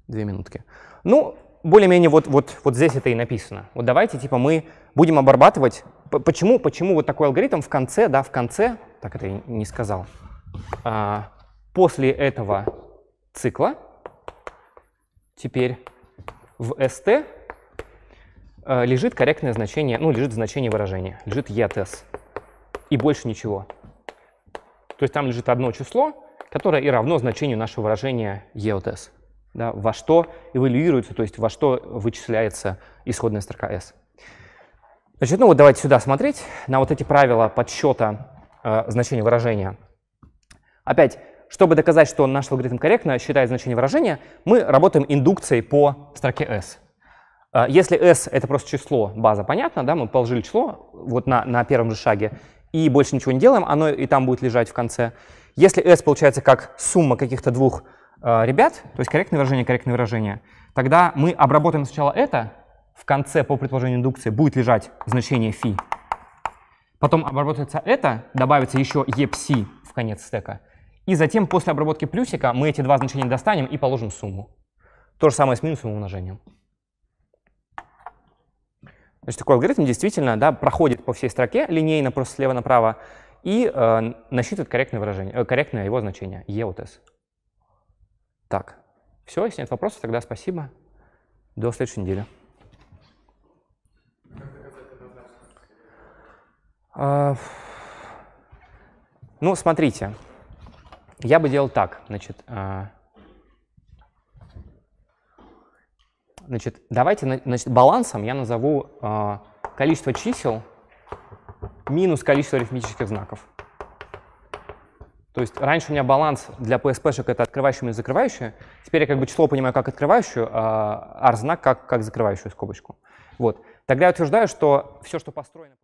Две минутки. Ну, более-менее вот, вот, вот здесь это и написано. Вот давайте, типа, мы будем обрабатывать... Почему, почему вот такой алгоритм в конце, да, в конце... Так, это я не сказал. А, после этого цикла. Теперь в st э, лежит корректное значение, ну, лежит значение выражения, лежит ETS. И больше ничего. То есть там лежит одно число, которое и равно значению нашего выражения EOTS. Да, во что эволюируется, то есть во что вычисляется исходная строка S. Значит, ну вот давайте сюда смотреть, на вот эти правила подсчета э, значения выражения. Опять чтобы доказать, что наш алгоритм корректно считает значение выражения, мы работаем индукцией по строке s. А, если s — это просто число, база, понятно, да, мы положили число вот на, на первом же шаге, и больше ничего не делаем, оно и там будет лежать в конце. Если s получается как сумма каких-то двух э, ребят, то есть корректное выражение, корректное выражение, тогда мы обработаем сначала это, в конце по предположению индукции будет лежать значение фи, потом обработается это, добавится еще епси в конец стека — и затем после обработки плюсика мы эти два значения достанем и положим сумму. То же самое с минусовым умножением. Значит, такой алгоритм действительно да, проходит по всей строке линейно, просто слева направо, и э, насчитывает корректное, выражение, э, корректное его значение, E от S. Так, все, если нет вопросов, тогда спасибо. До следующей недели. Э, ну, смотрите. Я бы делал так, значит, а, значит, давайте, значит, балансом я назову а, количество чисел минус количество арифметических знаков. То есть раньше у меня баланс для PSP-шек это открывающие и закрывающие. Теперь я как бы число понимаю как открывающую, а R-знак как, как закрывающую скобочку. Вот. Тогда я утверждаю, что все, что построено...